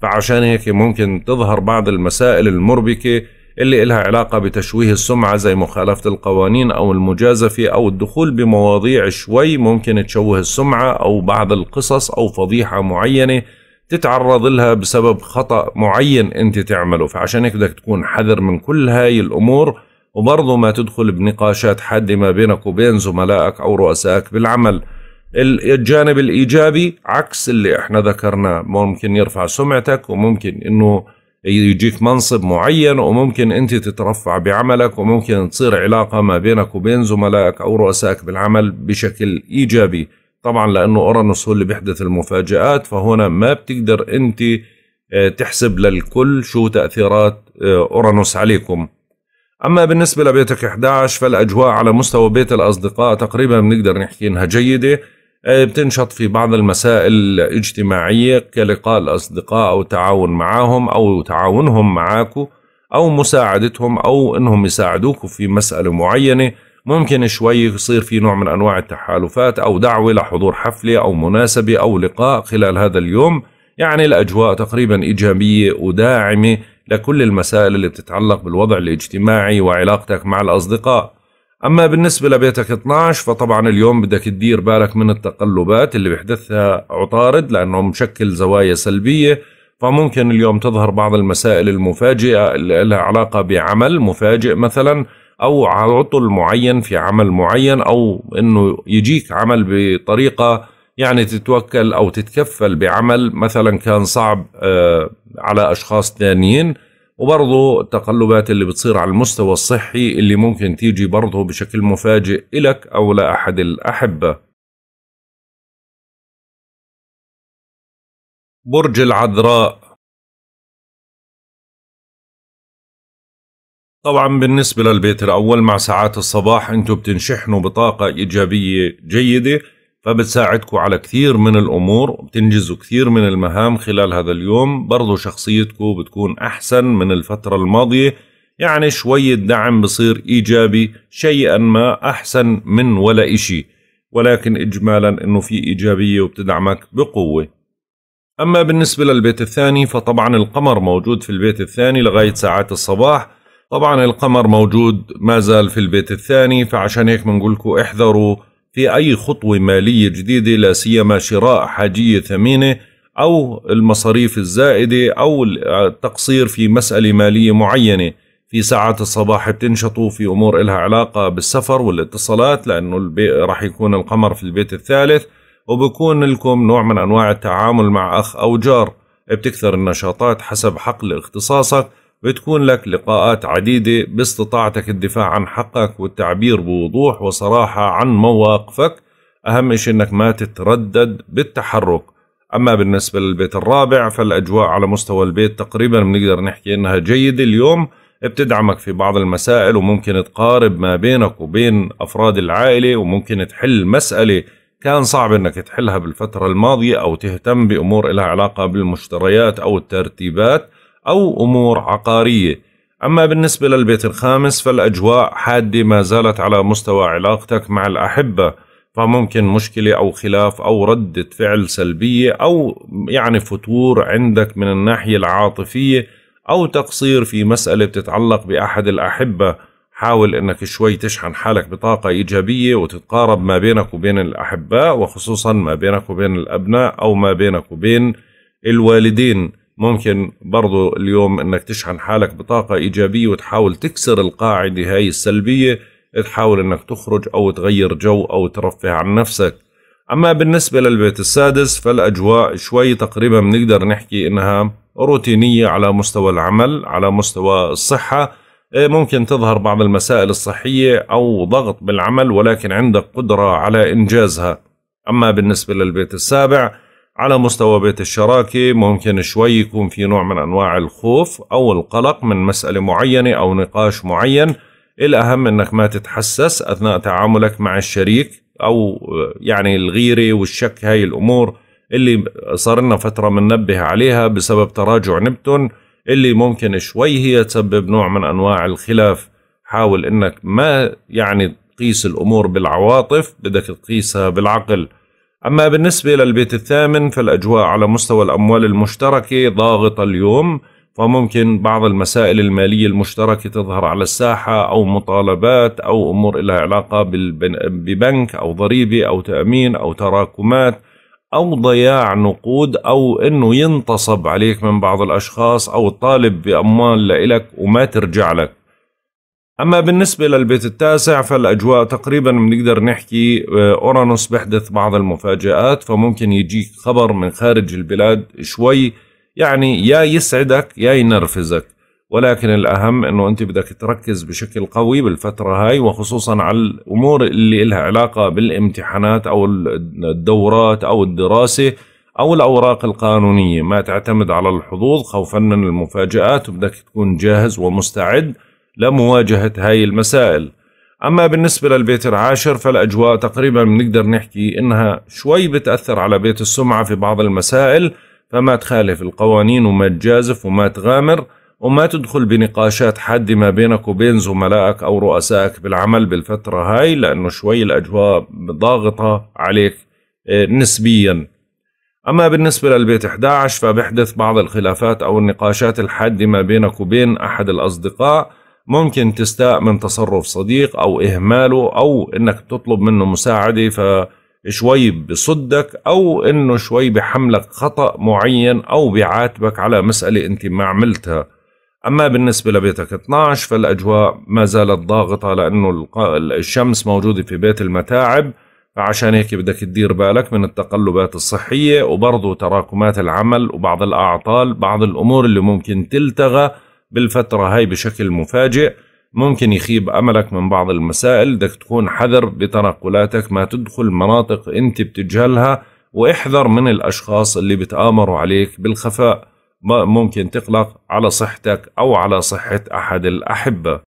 فعشان هيك ممكن تظهر بعض المسائل المربكه اللي إلها علاقة بتشويه السمعة زي مخالفة القوانين أو المجازفة أو الدخول بمواضيع شوي ممكن تشوه السمعة أو بعض القصص أو فضيحة معينة تتعرض لها بسبب خطأ معين أنت تعمله فعشان هيك بدك تكون حذر من كل هاي الأمور وبرضه ما تدخل بنقاشات حادة ما بينك وبين زملائك أو رؤسائك بالعمل الجانب الإيجابي عكس اللي احنا ذكرناه ممكن يرفع سمعتك وممكن أنه يجيك منصب معين وممكن انت تترفع بعملك وممكن تصير علاقه ما بينك وبين زملائك او رؤسائك بالعمل بشكل ايجابي طبعا لانه اورانوس هو اللي بيحدث المفاجات فهنا ما بتقدر انت آه، تحسب للكل شو تاثيرات آه، اورانوس عليكم اما بالنسبه لبيتك 11 فالاجواء على مستوى بيت الاصدقاء تقريبا بنقدر نحكي انها جيده آه، بتنشط في بعض المسائل الاجتماعية كلقاء الأصدقاء أو تعاون معهم أو تعاونهم معاكو أو مساعدتهم أو أنهم يساعدوك في مسألة معينة ممكن شوي يصير في نوع من أنواع التحالفات أو دعوة لحضور حفلة أو مناسبة أو لقاء خلال هذا اليوم يعني الأجواء تقريبا إيجابية وداعمة لكل المسائل اللي بتتعلق بالوضع الاجتماعي وعلاقتك مع الأصدقاء أما بالنسبة لبيتك 12 فطبعا اليوم بدك تدير بالك من التقلبات اللي بيحدثها عطارد لأنه مشكل زوايا سلبية فممكن اليوم تظهر بعض المسائل المفاجئة اللي لها علاقة بعمل مفاجئ مثلا أو عطل معين في عمل معين أو أنه يجيك عمل بطريقة يعني تتوكل أو تتكفل بعمل مثلا كان صعب آه، على أشخاص ثانيين وبرضه التقلبات اللي بتصير على المستوى الصحي اللي ممكن تيجي برضه بشكل مفاجئ إلك أو لأحد الأحبة برج العذراء طبعا بالنسبة للبيت الأول مع ساعات الصباح أنتوا بتنشحنوا بطاقة إيجابية جيدة فبتساعدكم على كثير من الأمور بتنجزوا كثير من المهام خلال هذا اليوم برضو شخصيتكم بتكون أحسن من الفترة الماضية يعني شوية دعم بصير إيجابي شيئا ما أحسن من ولا إشي ولكن إجمالا أنه في إيجابية وبتدعمك بقوة أما بالنسبة للبيت الثاني فطبعا القمر موجود في البيت الثاني لغاية ساعات الصباح طبعا القمر موجود ما زال في البيت الثاني فعشان هيك بنقول لكم احذروا في أي خطوة مالية جديدة لا سيما شراء حاجية ثمينة أو المصاريف الزائدة أو التقصير في مسألة مالية معينة في ساعات الصباح بتنشطوا في أمور إلها علاقة بالسفر والاتصالات لأنه راح يكون القمر في البيت الثالث وبكون لكم نوع من أنواع التعامل مع أخ أو جار بتكثر النشاطات حسب حقل اختصاصك بتكون لك لقاءات عديدة باستطاعتك الدفاع عن حقك والتعبير بوضوح وصراحة عن مواقفك أهم شيء أنك ما تتردد بالتحرك أما بالنسبة للبيت الرابع فالأجواء على مستوى البيت تقريبا بنقدر نحكي أنها جيدة اليوم بتدعمك في بعض المسائل وممكن تقارب ما بينك وبين أفراد العائلة وممكن تحل مسألة كان صعب أنك تحلها بالفترة الماضية أو تهتم بأمور لها علاقة بالمشتريات أو الترتيبات أو أمور عقارية أما بالنسبة للبيت الخامس فالأجواء حادة ما زالت على مستوى علاقتك مع الأحبة فممكن مشكلة أو خلاف أو ردة فعل سلبية أو يعني فتور عندك من الناحية العاطفية أو تقصير في مسألة بتتعلق بأحد الأحبة حاول أنك شوي تشحن حالك بطاقة إيجابية وتتقارب ما بينك وبين الأحباء وخصوصا ما بينك وبين الأبناء أو ما بينك وبين الوالدين ممكن برضو اليوم انك تشحن حالك بطاقة ايجابية وتحاول تكسر القاعدة هاي السلبية تحاول انك تخرج او تغير جو او ترفه عن نفسك اما بالنسبة للبيت السادس فالاجواء شوي تقريبا بنقدر نحكي انها روتينية على مستوى العمل على مستوى الصحة إيه، ممكن تظهر بعض المسائل الصحية او ضغط بالعمل ولكن عندك قدرة على انجازها اما بالنسبة للبيت السابع على مستوى بيت الشراكة ممكن شوي يكون في نوع من أنواع الخوف أو القلق من مسألة معينة أو نقاش معين الأهم أنك ما تتحسس أثناء تعاملك مع الشريك أو يعني الغيرة والشك هاي الأمور اللي صار لنا فترة بننبه عليها بسبب تراجع نبتون اللي ممكن شوي هي تسبب نوع من أنواع الخلاف حاول أنك ما يعني تقيس الأمور بالعواطف بدك تقيسها بالعقل أما بالنسبة للبيت الثامن فالأجواء على مستوى الأموال المشتركة ضاغطة اليوم فممكن بعض المسائل المالية المشتركة تظهر على الساحة أو مطالبات أو أمور لها علاقة ببنك أو ضريبة أو تأمين أو تراكمات أو ضياع نقود أو أنه ينتصب عليك من بعض الأشخاص أو طالب بأموال لإلك وما ترجع لك أما بالنسبة للبيت التاسع فالأجواء تقريبا بنقدر نحكي آه، أورانوس بحدث بعض المفاجآت فممكن يجيك خبر من خارج البلاد شوي يعني يا يسعدك يا ينرفزك ولكن الأهم أنه أنت بدك تركز بشكل قوي بالفترة هاي وخصوصا على الأمور اللي لها علاقة بالامتحانات أو الدورات أو الدراسة أو الأوراق القانونية ما تعتمد على الحظوظ خوفا من المفاجآت وبدك تكون جاهز ومستعد لمواجهة هاي المسائل أما بالنسبة للبيت العاشر فالأجواء تقريبا بنقدر نحكي إنها شوي بتأثر على بيت السمعة في بعض المسائل فما تخالف القوانين وما تجازف وما تغامر وما تدخل بنقاشات حادة ما بينك وبين زملائك أو رؤسائك بالعمل بالفترة هاي لأنه شوي الأجواء ضاغطة عليك آه، نسبيا أما بالنسبة للبيت 11 فبحدث بعض الخلافات أو النقاشات الحادة ما بينك وبين أحد الأصدقاء ممكن تستاء من تصرف صديق او اهماله او انك تطلب منه مساعده فشوي بصدك او انه شوي بحملك خطا معين او بعاتبك على مساله انت ما عملتها اما بالنسبه لبيتك 12 فالاجواء ما زالت ضاغطه لانه الشمس موجوده في بيت المتاعب فعشان هيك بدك تدير بالك من التقلبات الصحيه وبرضه تراكمات العمل وبعض الاعطال بعض الامور اللي ممكن تلتغى بالفترة هاي بشكل مفاجئ ممكن يخيب أملك من بعض المسائل بدك تكون حذر بتنقلاتك ما تدخل مناطق أنت بتجهلها واحذر من الأشخاص اللي بتآمروا عليك بالخفاء ممكن تقلق على صحتك أو على صحة أحد الأحبة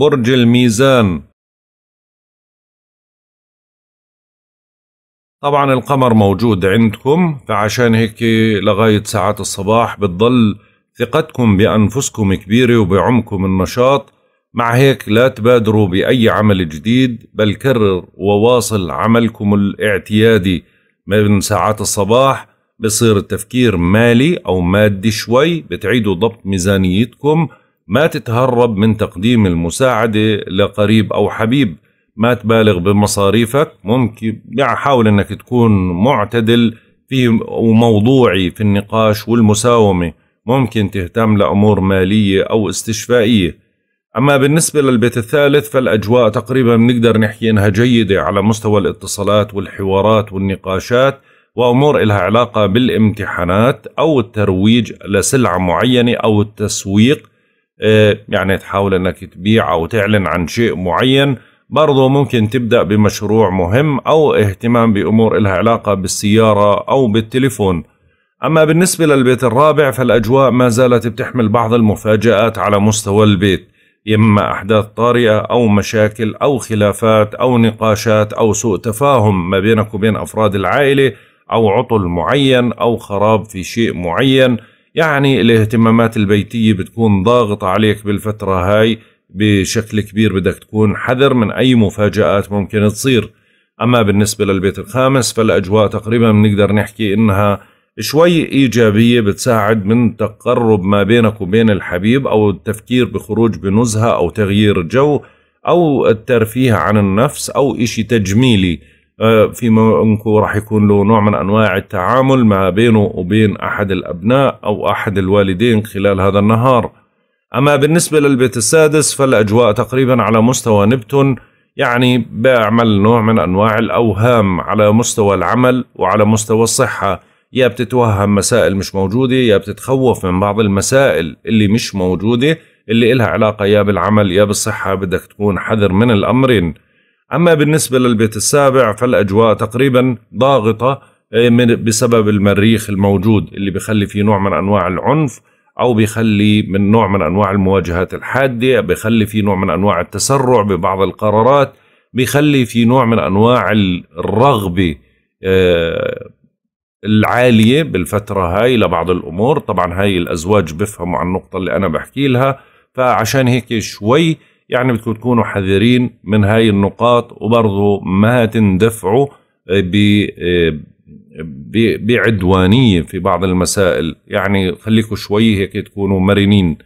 برج الميزان طبعا القمر موجود عندكم فعشان هيك لغاية ساعات الصباح بتضل ثقتكم بأنفسكم كبيرة وبعمكم النشاط مع هيك لا تبادروا بأي عمل جديد بل كرر وواصل عملكم الاعتيادي من ساعات الصباح بصير التفكير مالي أو مادي شوي بتعيدوا ضبط ميزانيتكم ما تتهرب من تقديم المساعدة لقريب أو حبيب ما تبالغ بمصاريفك ممكن يعني حاول انك تكون معتدل في وموضوعي في النقاش والمساومة ممكن تهتم لأمور مالية أو استشفائية أما بالنسبة للبيت الثالث فالأجواء تقريبا بنقدر نحكي إنها جيدة على مستوى الاتصالات والحوارات والنقاشات وأمور إلها علاقة بالامتحانات أو الترويج لسلعة معينة أو التسويق آه، يعني تحاول أنك تبيع أو تعلن عن شيء معين برضو ممكن تبدأ بمشروع مهم أو اهتمام بأمور إلها علاقة بالسيارة أو بالتليفون أما بالنسبة للبيت الرابع فالأجواء ما زالت بتحمل بعض المفاجآت على مستوى البيت إما أحداث طارئة أو مشاكل أو خلافات أو نقاشات أو سوء تفاهم ما بينك وبين أفراد العائلة أو عطل معين أو خراب في شيء معين يعني الاهتمامات البيتية بتكون ضاغطة عليك بالفترة هاي بشكل كبير بدك تكون حذر من أي مفاجآت ممكن تصير أما بالنسبة للبيت الخامس فالأجواء تقريبا بنقدر نحكي إنها شوي إيجابية بتساعد من تقرب ما بينك وبين الحبيب أو التفكير بخروج بنزهة أو تغيير جو أو الترفيه عن النفس أو إشي تجميلي آه، في منكو راح يكون له نوع من أنواع التعامل ما بينه وبين أحد الأبناء أو أحد الوالدين خلال هذا النهار أما بالنسبة للبيت السادس فالأجواء تقريبا على مستوى نبتون يعني بيعمل نوع من أنواع الأوهام على مستوى العمل وعلى مستوى الصحة يا بتتوهم مسائل مش موجودة يا بتتخوف من بعض المسائل اللي مش موجودة اللي إلها علاقة يا بالعمل يا بالصحة بدك تكون حذر من الأمرين أما بالنسبة للبيت السابع فالأجواء تقريبا ضاغطة آه، بسبب المريخ الموجود اللي بخلي فيه نوع من أنواع العنف او بيخلي من نوع من انواع المواجهات الحاده بيخلي في نوع من انواع التسرع ببعض القرارات بيخلي في نوع من انواع الرغبه آه، العاليه بالفتره هاي لبعض الامور طبعا هاي الازواج بفهموا عن النقطه اللي انا بحكي لها فعشان هيك شوي يعني بدكم تكونوا حذرين من هاي النقاط وبرضه ما تندفعوا بعدوانية في بعض المسائل يعني خليكم شوي هيك تكونوا مرنين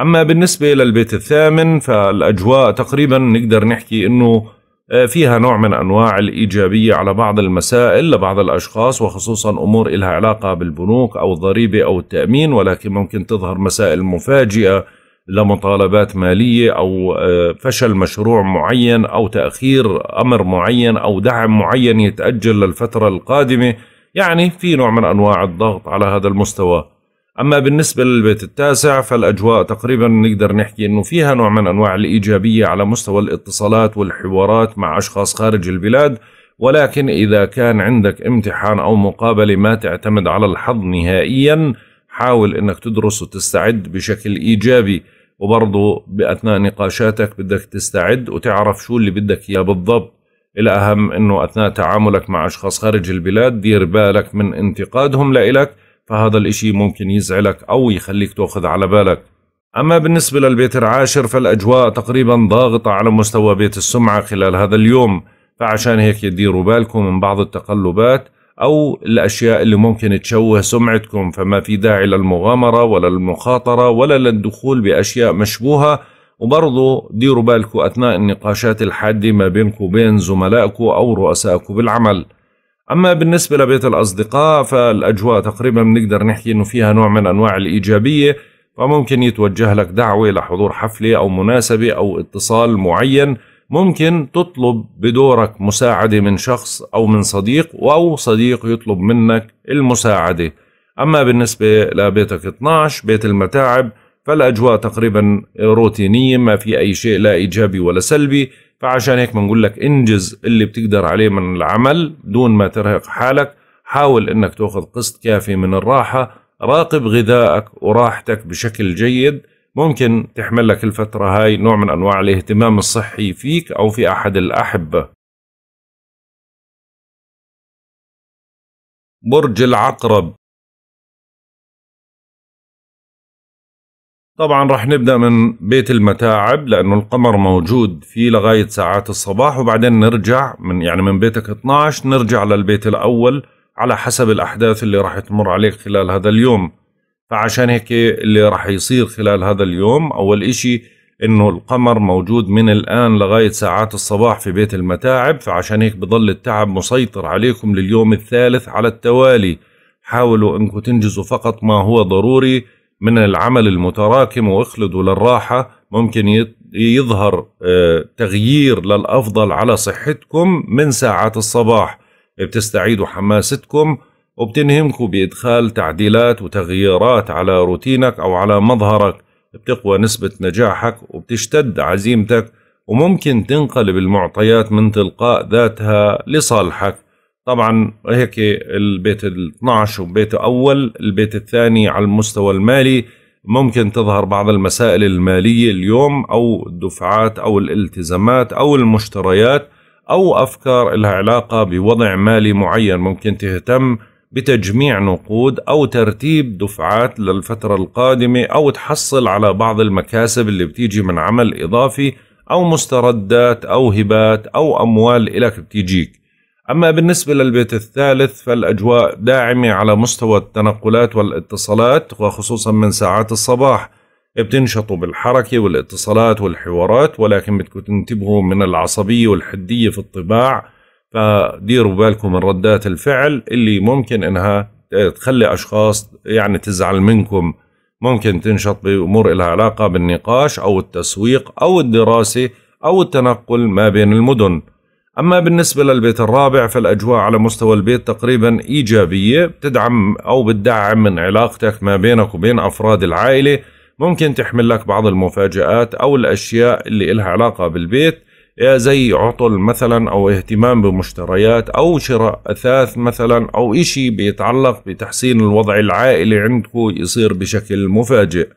أما بالنسبة للبيت الثامن فالأجواء تقريبا نقدر نحكي أنه آه، فيها نوع من أنواع الإيجابية على بعض المسائل لبعض الأشخاص وخصوصا أمور إلها علاقة بالبنوك أو الضريبة أو التأمين ولكن ممكن تظهر مسائل مفاجئة لمطالبات مالية أو آه، فشل مشروع معين أو تأخير أمر معين أو دعم معين يتأجل للفترة القادمة يعني في نوع من أنواع الضغط على هذا المستوى أما بالنسبة للبيت التاسع فالأجواء تقريبا نقدر نحكي أنه فيها نوع من أنواع الإيجابية على مستوى الاتصالات والحوارات مع أشخاص خارج البلاد ولكن إذا كان عندك امتحان أو مقابلة ما تعتمد على الحظ نهائيا حاول أنك تدرس وتستعد بشكل إيجابي وبرضه باثناء نقاشاتك بدك تستعد وتعرف شو اللي بدك اياه بالضبط الاهم انه اثناء تعاملك مع اشخاص خارج البلاد دير بالك من انتقادهم لإلك فهذا الاشي ممكن يزعلك او يخليك تاخذ على بالك أما بالنسبة للبيت العاشر فالأجواء تقريبا ضاغطة على مستوى بيت السمعة خلال هذا اليوم فعشان هيك ديروا بالكم من بعض التقلبات أو الأشياء اللي ممكن تشوه سمعتكم فما في داعي للمغامرة ولا المخاطرة ولا للدخول بأشياء مشبوهة وبرضو ديروا بالكم أثناء النقاشات الحادة ما بينكم وبين زملائكم أو رؤسائكم بالعمل أما بالنسبة لبيت الأصدقاء فالأجواء تقريبا بنقدر نحكي أنه فيها نوع من أنواع الإيجابية فممكن يتوجه لك دعوة لحضور حفلة أو مناسبة أو اتصال معين ممكن تطلب بدورك مساعدة من شخص أو من صديق أو صديق يطلب منك المساعدة أما بالنسبة لبيتك 12 بيت المتاعب فالأجواء تقريبا روتينية ما في أي شيء لا إيجابي ولا سلبي فعشان هيك بنقول لك انجز اللي بتقدر عليه من العمل دون ما ترهق حالك حاول انك تاخذ قسط كافي من الراحة راقب غذائك وراحتك بشكل جيد ممكن تحمل لك الفترة هاي نوع من أنواع الاهتمام الصحي فيك أو في أحد الأحبة برج العقرب طبعا رح نبدأ من بيت المتاعب لأنه القمر موجود فيه لغاية ساعات الصباح وبعدين نرجع من يعني من بيتك 12 نرجع للبيت الأول على حسب الأحداث اللي رح تمر عليك خلال هذا اليوم فعشان هيك اللي راح يصير خلال هذا اليوم أول إشي إنه القمر موجود من الآن لغاية ساعات الصباح في بيت المتاعب فعشان هيك بضل التعب مسيطر عليكم لليوم الثالث على التوالي حاولوا أنكم تنجزوا فقط ما هو ضروري من العمل المتراكم واخلدوا للراحة ممكن يظهر آه، تغيير للأفضل على صحتكم من ساعات الصباح بتستعيدوا حماستكم وبتنهمكوا بإدخال تعديلات وتغييرات على روتينك أو على مظهرك بتقوى نسبة نجاحك وبتشتد عزيمتك وممكن تنقلب المعطيات من تلقاء ذاتها لصالحك طبعا هيك البيت ال 12 وبيت أول البيت الثاني على المستوى المالي ممكن تظهر بعض المسائل المالية اليوم أو الدفعات أو الالتزامات أو المشتريات أو أفكار لها علاقة بوضع مالي معين ممكن تهتم بتجميع نقود أو ترتيب دفعات للفترة القادمة أو تحصل على بعض المكاسب اللي بتيجي من عمل إضافي أو مستردات أو هبات أو أموال إلك بتيجيك أما بالنسبة للبيت الثالث فالأجواء داعمة على مستوى التنقلات والاتصالات وخصوصا من ساعات الصباح بتنشطوا بالحركة والاتصالات والحوارات ولكن بدكم تنتبهوا من العصبية والحدية في الطباع فديروا بالكم من ردات الفعل اللي ممكن انها تخلي اشخاص يعني تزعل منكم ممكن تنشط بامور لها علاقه بالنقاش او التسويق او الدراسه او التنقل ما بين المدن. اما بالنسبه للبيت الرابع فالاجواء على مستوى البيت تقريبا ايجابيه بتدعم او بتدعم من علاقتك ما بينك وبين افراد العائله، ممكن تحمل لك بعض المفاجآت او الاشياء اللي لها علاقه بالبيت زي عطل مثلا او اهتمام بمشتريات او شراء اثاث مثلا او اشي بيتعلق بتحسين الوضع العائلي عندكم يصير بشكل مفاجئ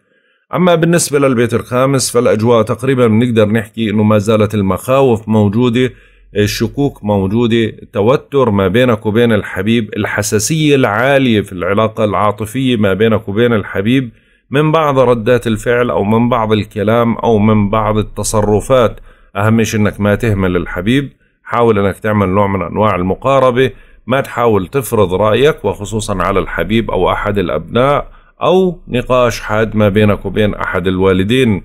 اما بالنسبة للبيت الخامس فالاجواء تقريبا بنقدر نحكي انه ما زالت المخاوف موجودة الشكوك موجودة توتر ما بينك وبين الحبيب الحساسية العالية في العلاقة العاطفية ما بينك وبين الحبيب من بعض ردات الفعل أو من بعض الكلام أو من بعض التصرفات اهم شيء انك ما تهمل الحبيب حاول انك تعمل نوع من انواع المقاربه ما تحاول تفرض رايك وخصوصا على الحبيب او احد الابناء او نقاش حاد ما بينك وبين احد الوالدين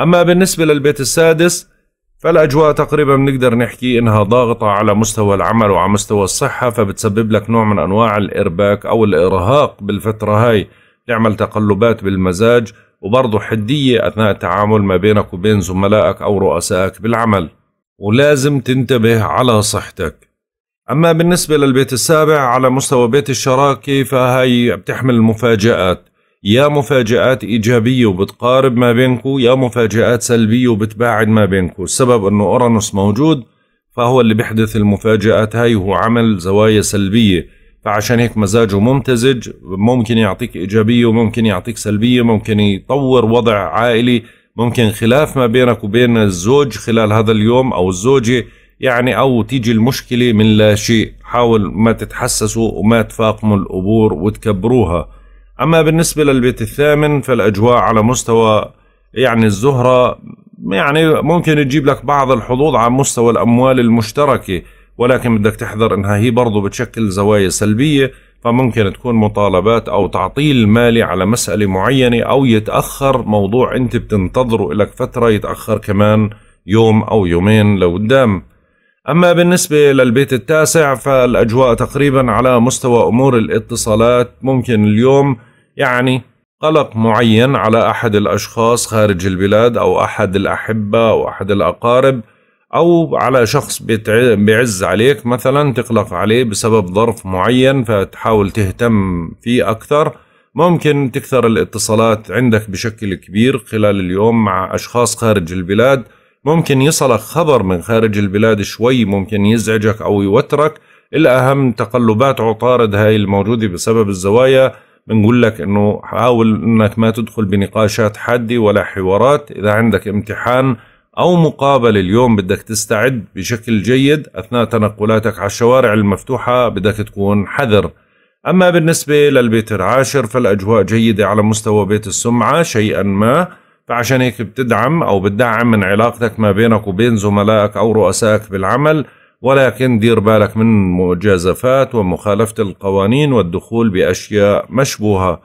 اما بالنسبه للبيت السادس فالاجواء تقريبا بنقدر نحكي انها ضاغطه على مستوى العمل وعلى مستوى الصحه فبتسبب لك نوع من انواع الارباك او الارهاق بالفتره هاي تعمل تقلبات بالمزاج وبرضه حدية أثناء التعامل ما بينك وبين زملائك أو رؤسائك بالعمل ولازم تنتبه على صحتك أما بالنسبة للبيت السابع على مستوى بيت الشراكة فهي بتحمل مفاجآت يا مفاجآت إيجابية وبتقارب ما بينكو يا مفاجآت سلبية وبتباعد ما بينكو السبب أنه أورانوس موجود فهو اللي بيحدث المفاجآت هاي هو عمل زوايا سلبية فعشان هيك مزاجه ممتزج ممكن يعطيك إيجابية وممكن يعطيك سلبية ممكن يطور وضع عائلي ممكن خلاف ما بينك وبين الزوج خلال هذا اليوم أو الزوجة يعني أو تيجي المشكلة من لا شيء حاول ما تتحسسوا وما تفاقموا الأمور وتكبروها أما بالنسبة للبيت الثامن فالأجواء على مستوى يعني الزهرة يعني ممكن تجيب لك بعض الحظوظ على مستوى الأموال المشتركة ولكن بدك تحذر انها هي برضو بتشكل زوايا سلبية فممكن تكون مطالبات او تعطيل مالي على مسألة معينة او يتأخر موضوع انت بتنتظره لك فترة يتأخر كمان يوم او يومين لقدام أما بالنسبة للبيت التاسع فالأجواء تقريبا على مستوى أمور الاتصالات ممكن اليوم يعني قلق معين على أحد الأشخاص خارج البلاد أو أحد الأحبة أو أحد الأقارب او على شخص بيعز عليك مثلا تقلق عليه بسبب ظرف معين فتحاول تهتم فيه اكثر ممكن تكثر الاتصالات عندك بشكل كبير خلال اليوم مع اشخاص خارج البلاد ممكن يصلك خبر من خارج البلاد شوي ممكن يزعجك او يوترك الاهم تقلبات عطارد هاي الموجوده بسبب الزوايا بنقول لك انه حاول انك ما تدخل بنقاشات حاده ولا حوارات اذا عندك امتحان أو مقابلة اليوم بدك تستعد بشكل جيد أثناء تنقلاتك على الشوارع المفتوحة بدك تكون حذر أما بالنسبة للبيت العاشر فالأجواء جيدة على مستوى بيت السمعة شيئا ما فعشان هيك بتدعم أو بتدعم من علاقتك ما بينك وبين زملائك أو رؤسائك بالعمل ولكن دير بالك من مجازفات ومخالفة القوانين والدخول بأشياء مشبوهة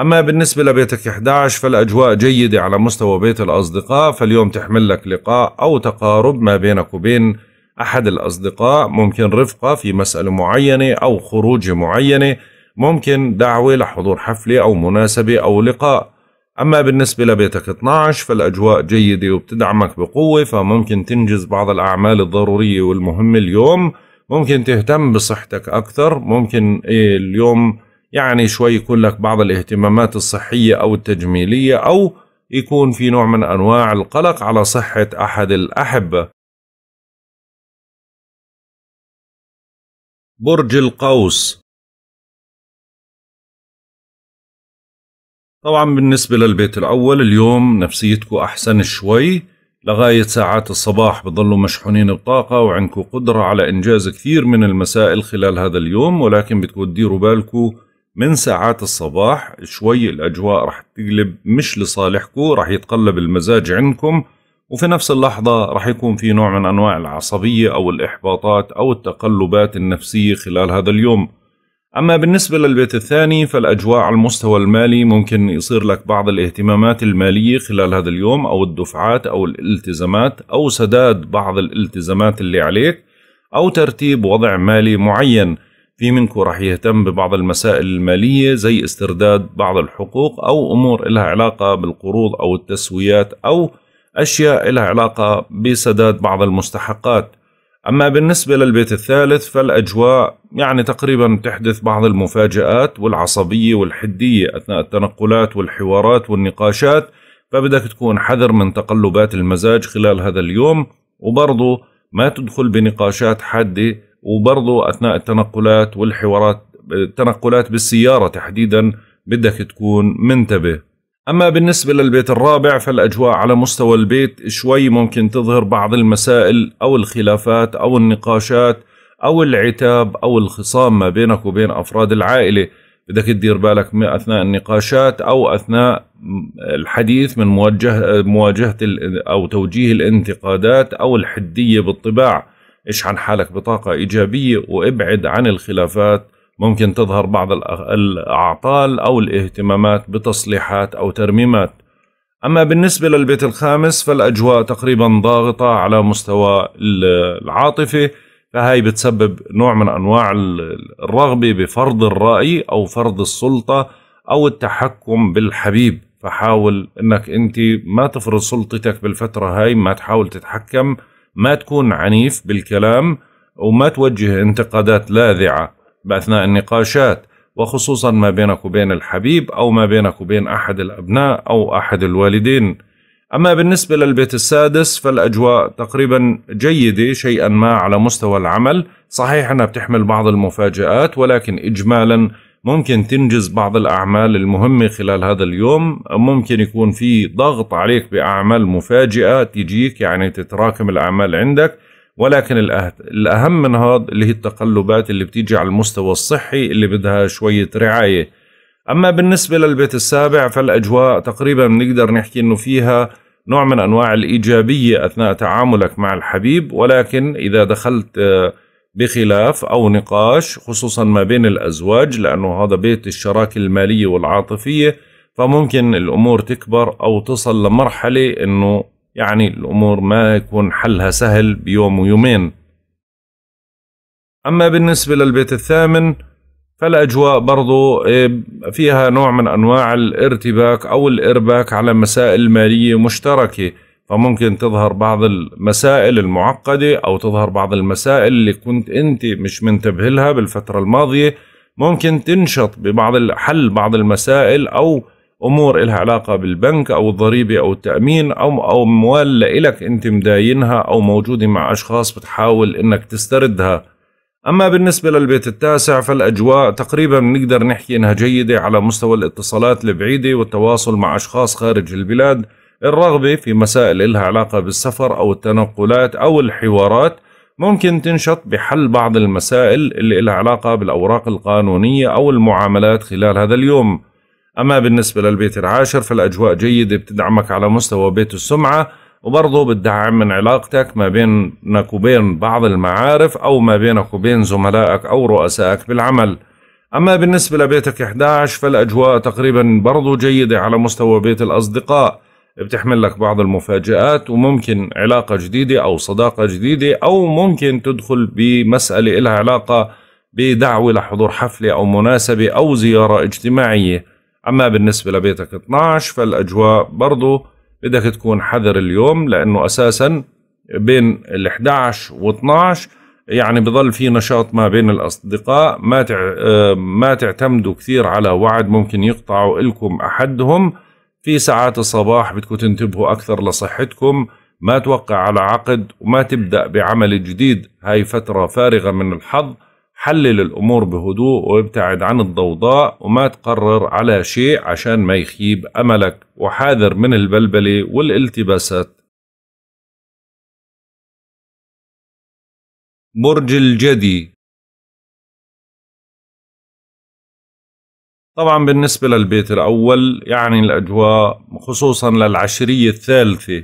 أما بالنسبة لبيتك 11 فالأجواء جيدة على مستوى بيت الأصدقاء فاليوم تحمل لك لقاء أو تقارب ما بينك وبين أحد الأصدقاء ممكن رفقة في مسألة معينة أو خروجة معينة ممكن دعوة لحضور حفلة أو مناسبة أو لقاء أما بالنسبة لبيتك 12 فالأجواء جيدة وبتدعمك بقوة فممكن تنجز بعض الأعمال الضرورية والمهمة اليوم ممكن تهتم بصحتك أكثر ممكن إيه، اليوم يعني شوي يكون لك بعض الاهتمامات الصحية أو التجميلية أو يكون في نوع من أنواع القلق على صحة أحد الأحبة برج القوس طبعا بالنسبة للبيت الأول اليوم نفسيتكو أحسن شوي لغاية ساعات الصباح بضلوا مشحونين بطاقة وعندكو قدرة على إنجاز كثير من المسائل خلال هذا اليوم ولكن بدكو تديروا بالكو من ساعات الصباح شوي الأجواء رح تقلب مش لصالحكم رح يتقلب المزاج عندكم وفي نفس اللحظة رح يكون في نوع من أنواع العصبية أو الإحباطات أو التقلبات النفسية خلال هذا اليوم أما بالنسبة للبيت الثاني فالأجواء على المستوى المالي ممكن يصير لك بعض الاهتمامات المالية خلال هذا اليوم أو الدفعات أو الالتزامات أو سداد بعض الالتزامات اللي عليك أو ترتيب وضع مالي معين في منكم راح يهتم ببعض المسائل المالية زي استرداد بعض الحقوق أو أمور لها علاقة بالقروض أو التسويات أو أشياء لها علاقة بسداد بعض المستحقات أما بالنسبة للبيت الثالث فالأجواء يعني تقريبا تحدث بعض المفاجآت والعصبية والحدية أثناء التنقلات والحوارات والنقاشات فبدك تكون حذر من تقلبات المزاج خلال هذا اليوم وبرضه ما تدخل بنقاشات حاده وبرضه اثناء التنقلات والحوارات التنقلات بالسياره تحديدا بدك تكون منتبه اما بالنسبه للبيت الرابع فالاجواء على مستوى البيت شوي ممكن تظهر بعض المسائل او الخلافات او النقاشات او العتاب او الخصام ما بينك وبين افراد العائله بدك تدير بالك اثناء النقاشات او اثناء الحديث من موجه مواجهه او توجيه الانتقادات او الحديه بالطباع اشحن حالك بطاقة إيجابية وابعد عن الخلافات ممكن تظهر بعض الأعطال أو الاهتمامات بتصليحات أو ترميمات أما بالنسبة للبيت الخامس فالأجواء تقريبا ضاغطة على مستوى العاطفة فهي بتسبب نوع من أنواع الرغبة بفرض الرأي أو فرض السلطة أو التحكم بالحبيب فحاول أنك أنت ما تفرض سلطتك بالفترة هاي ما تحاول تتحكم ما تكون عنيف بالكلام وما توجه انتقادات لاذعة بأثناء النقاشات وخصوصا ما بينك وبين الحبيب أو ما بينك وبين أحد الأبناء أو أحد الوالدين أما بالنسبة للبيت السادس فالأجواء تقريبا جيدة شيئا ما على مستوى العمل صحيح أنها بتحمل بعض المفاجآت ولكن إجمالا ممكن تنجز بعض الأعمال المهمة خلال هذا اليوم ممكن يكون في ضغط عليك بأعمال مفاجئة تجيك يعني تتراكم الأعمال عندك ولكن الأهم من هذا اللي هي التقلبات اللي بتيجي على المستوى الصحي اللي بدها شوية رعاية أما بالنسبة للبيت السابع فالأجواء تقريبا بنقدر نحكي أنه فيها نوع من أنواع الإيجابية أثناء تعاملك مع الحبيب ولكن إذا دخلت آه بخلاف أو نقاش خصوصا ما بين الأزواج لأنه هذا بيت الشراكة المالية والعاطفية فممكن الأمور تكبر أو تصل لمرحلة أنه يعني الأمور ما يكون حلها سهل بيوم ويومين أما بالنسبة للبيت الثامن فالأجواء برضو إيه، فيها نوع من أنواع الارتباك أو الإرباك على مسائل مالية مشتركة فممكن تظهر بعض المسائل المعقدة أو تظهر بعض المسائل اللي كنت أنت مش منتبه لها بالفترة الماضية ممكن تنشط ببعض حل بعض المسائل أو أمور إلها علاقة بالبنك أو الضريبة أو التأمين أو أو أموال لإلك أنت مداينها أو موجودة مع أشخاص بتحاول إنك تستردها أما بالنسبة للبيت التاسع فالأجواء تقريبا نقدر نحكي إنها جيدة على مستوى الاتصالات البعيدة والتواصل مع أشخاص خارج البلاد الرغبة في مسائل إلها علاقة بالسفر أو التنقلات أو الحوارات ممكن تنشط بحل بعض المسائل اللي إلها علاقة بالأوراق القانونية أو المعاملات خلال هذا اليوم أما بالنسبة للبيت العاشر فالأجواء جيدة بتدعمك على مستوى بيت السمعة وبرضه بتدعم من علاقتك ما بينك وبين بعض المعارف أو ما بينك وبين زملائك أو رؤسائك بالعمل أما بالنسبة لبيتك 11 فالأجواء تقريبا برضو جيدة على مستوى بيت الأصدقاء بتحمل لك بعض المفاجآت وممكن علاقة جديدة أو صداقة جديدة أو ممكن تدخل بمسألة لها علاقة بدعوة لحضور حفلة أو مناسبة أو زيارة اجتماعية أما بالنسبة لبيتك 12 فالأجواء برضو بدك تكون حذر اليوم لأنه أساسا بين ال 11 و 12 يعني بضل في نشاط ما بين الأصدقاء ما تع... آه، ما تعتمدوا كثير على وعد ممكن يقطعوا لكم أحدهم في ساعات الصباح بدكم تنتبهوا أكثر لصحتكم ما توقع على عقد وما تبدأ بعمل جديد هاي فترة فارغة من الحظ حلل الأمور بهدوء وابتعد عن الضوضاء وما تقرر على شيء عشان ما يخيب أملك وحاذر من البلبلة والالتباسات برج الجدي طبعا بالنسبة للبيت الأول يعني الأجواء خصوصا للعشرية الثالثة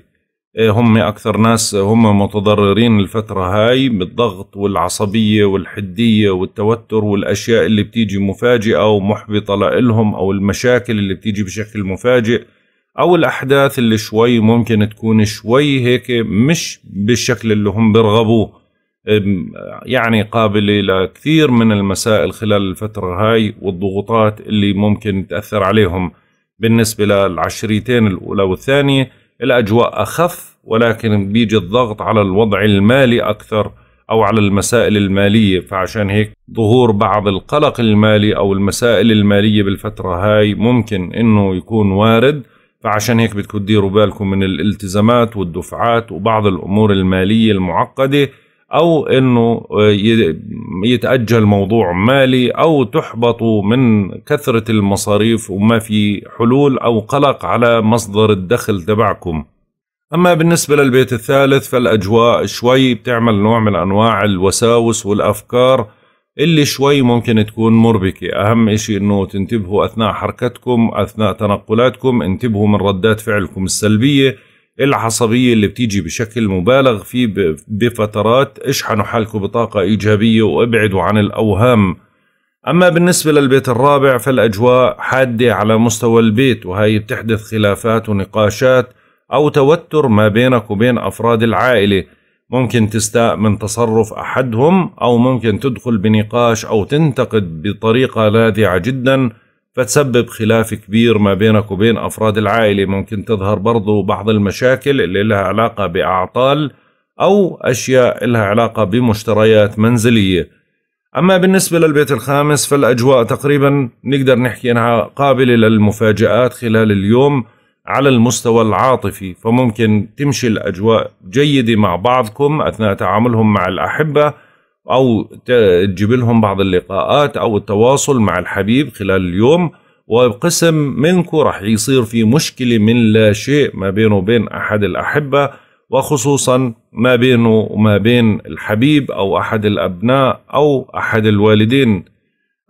إيه، هم أكثر ناس هم متضررين الفترة هاي بالضغط والعصبية والحدية والتوتر والأشياء اللي بتيجي مفاجئة ومحبطة لإلهم أو المشاكل اللي بتيجي بشكل مفاجئ أو الأحداث اللي شوي ممكن تكون شوي هيك مش بالشكل اللي هم بيرغبوه يعني قابلة لكثير من المسائل خلال الفترة هاي والضغوطات اللي ممكن تأثر عليهم بالنسبة للعشريتين الأولى والثانية الأجواء أخف ولكن بيجي الضغط على الوضع المالي أكثر أو على المسائل المالية فعشان هيك ظهور بعض القلق المالي أو المسائل المالية بالفترة هاي ممكن إنه يكون وارد فعشان هيك بدكم تديروا بالكم من الالتزامات والدفعات وبعض الأمور المالية المعقدة او انه آه، يتاجل موضوع مالي او تحبطوا من كثره المصاريف وما في حلول او قلق على مصدر الدخل تبعكم. اما بالنسبه للبيت الثالث فالاجواء شوي بتعمل نوع من انواع الوساوس والافكار اللي شوي ممكن تكون مربكة أهم إشي أنه تنتبهوا أثناء حركتكم أثناء تنقلاتكم انتبهوا من ردات فعلكم السلبية العصبية اللي بتيجي بشكل مبالغ فيه بفترات اشحنوا حالكم بطاقة إيجابية وابعدوا عن الأوهام أما بالنسبة للبيت الرابع فالأجواء حادة على مستوى البيت وهي بتحدث خلافات ونقاشات أو توتر ما بينك وبين أفراد العائلة ممكن تستاء من تصرف أحدهم أو ممكن تدخل بنقاش أو تنتقد بطريقة لاذعة جدا فتسبب خلاف كبير ما بينك وبين أفراد العائلة ممكن تظهر برضو بعض المشاكل اللي لها علاقة بأعطال أو أشياء لها علاقة بمشتريات منزلية أما بالنسبة للبيت الخامس فالأجواء تقريبا نقدر نحكي أنها قابلة للمفاجآت خلال اليوم على المستوى العاطفي فممكن تمشي الأجواء جيدة مع بعضكم أثناء تعاملهم مع الأحبة او تجيب لهم بعض اللقاءات او التواصل مع الحبيب خلال اليوم وقسم منكم راح يصير في مشكله من لا شيء ما بينه وبين احد الاحبه وخصوصا ما بينه وما بين الحبيب او احد الابناء او احد الوالدين.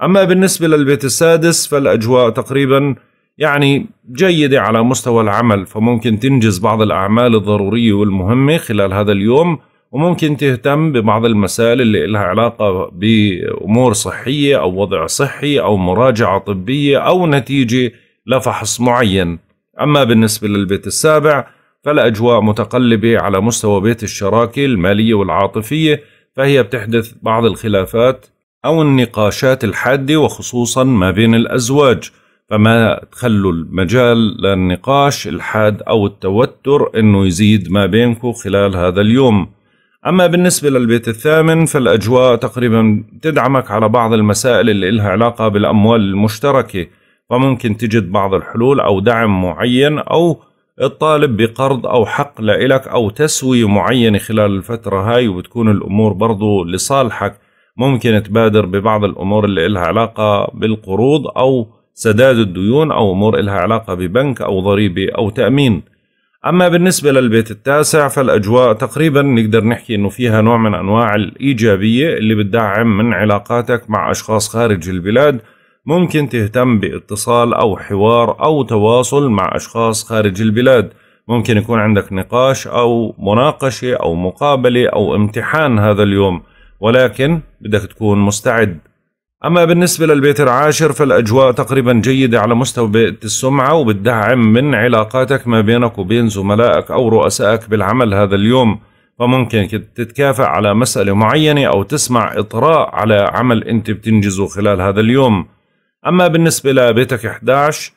اما بالنسبه للبيت السادس فالاجواء تقريبا يعني جيده على مستوى العمل فممكن تنجز بعض الاعمال الضروريه والمهمه خلال هذا اليوم وممكن تهتم ببعض المسائل اللي لها علاقة بأمور صحية أو وضع صحي أو مراجعة طبية أو نتيجة لفحص معين أما بالنسبة للبيت السابع فالأجواء متقلبة على مستوى بيت الشراكة المالية والعاطفية فهي بتحدث بعض الخلافات أو النقاشات الحادة وخصوصا ما بين الأزواج فما تخلوا المجال للنقاش الحاد أو التوتر أنه يزيد ما بينكم خلال هذا اليوم أما بالنسبة للبيت الثامن فالأجواء تقريبا تدعمك على بعض المسائل اللي إلها علاقة بالأموال المشتركة فممكن تجد بعض الحلول أو دعم معين أو الطالب بقرض أو حق لإلك أو تسوية معينة خلال الفترة هاي وبتكون الأمور برضو لصالحك ممكن تبادر ببعض الأمور اللي إلها علاقة بالقروض أو سداد الديون أو أمور إلها علاقة ببنك أو ضريبة أو تأمين أما بالنسبة للبيت التاسع فالأجواء تقريبا نقدر نحكي أنه فيها نوع من أنواع الإيجابية اللي بتدعم من علاقاتك مع أشخاص خارج البلاد ممكن تهتم باتصال أو حوار أو تواصل مع أشخاص خارج البلاد ممكن يكون عندك نقاش أو مناقشة أو مقابلة أو امتحان هذا اليوم ولكن بدك تكون مستعد أما بالنسبة للبيت العاشر فالأجواء تقريبا جيدة على مستوى بيئة السمعة وبتدعم من علاقاتك ما بينك وبين زملائك أو رؤسائك بالعمل هذا اليوم فممكن تتكافئ على مسألة معينة أو تسمع إطراء على عمل أنت بتنجزه خلال هذا اليوم أما بالنسبة لبيتك 11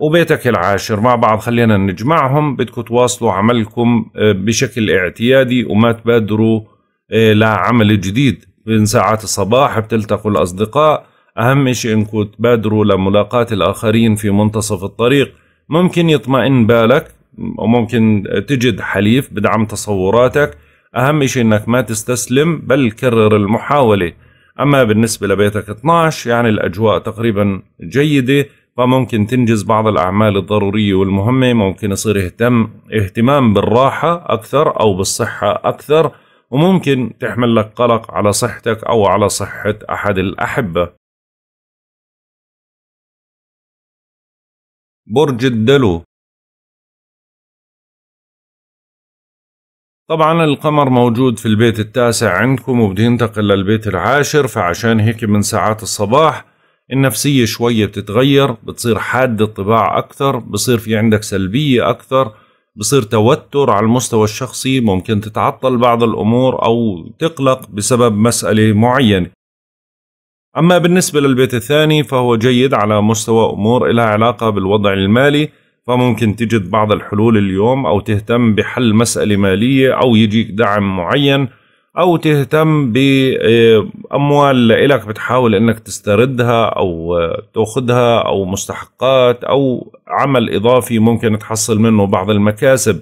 وبيتك العاشر مع بعض خلينا نجمعهم بدكم تواصلوا عملكم آه، بشكل اعتيادي وما تبادروا آه، لعمل جديد من ساعات الصباح بتلتقوا الأصدقاء أهم شيء إنكم تبادروا لملاقاة الآخرين في منتصف الطريق ممكن يطمئن بالك وممكن تجد حليف بدعم تصوراتك أهم شيء إنك ما تستسلم بل كرر المحاولة أما بالنسبة لبيتك 12 يعني الأجواء تقريبا جيدة فممكن تنجز بعض الأعمال الضرورية والمهمة ممكن يصير اهتم اهتمام بالراحة أكثر أو بالصحة أكثر وممكن تحمل لك قلق على صحتك أو على صحة أحد الأحبة برج الدلو طبعا القمر موجود في البيت التاسع عندكم وبده ينتقل للبيت العاشر فعشان هيك من ساعات الصباح النفسية شوية بتتغير بتصير حادة الطباع أكثر بصير في عندك سلبية أكثر بصير توتر على المستوى الشخصي ممكن تتعطل بعض الأمور أو تقلق بسبب مسألة معينة أما بالنسبة للبيت الثاني فهو جيد على مستوى أمور لها علاقة بالوضع المالي فممكن تجد بعض الحلول اليوم أو تهتم بحل مسألة مالية أو يجيك دعم معين او تهتم باموال لك بتحاول انك تستردها او تاخذها او مستحقات او عمل اضافي ممكن تحصل منه بعض المكاسب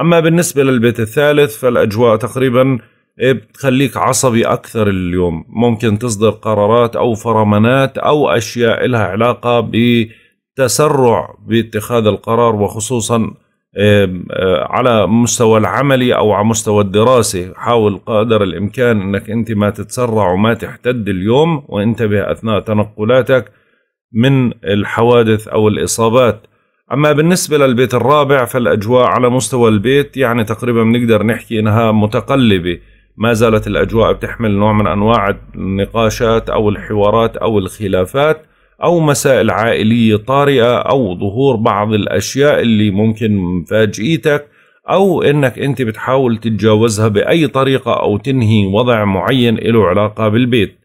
اما بالنسبه للبيت الثالث فالاجواء تقريبا بتخليك عصبي اكثر اليوم ممكن تصدر قرارات او فرمانات او اشياء لها علاقه بتسرع باتخاذ القرار وخصوصا آه، على مستوى العملي او على مستوى الدراسه حاول قدر الامكان انك انت ما تتسرع وما تحتد اليوم وانتبه اثناء تنقلاتك من الحوادث او الاصابات اما بالنسبه للبيت الرابع فالاجواء على مستوى البيت يعني تقريبا بنقدر نحكي انها متقلبه ما زالت الاجواء بتحمل نوع من انواع النقاشات او الحوارات او الخلافات أو مسائل عائلية طارئة أو ظهور بعض الأشياء اللي ممكن مفاجئتك أو إنك أنت بتحاول تتجاوزها بأي طريقة أو تنهي وضع معين له علاقة بالبيت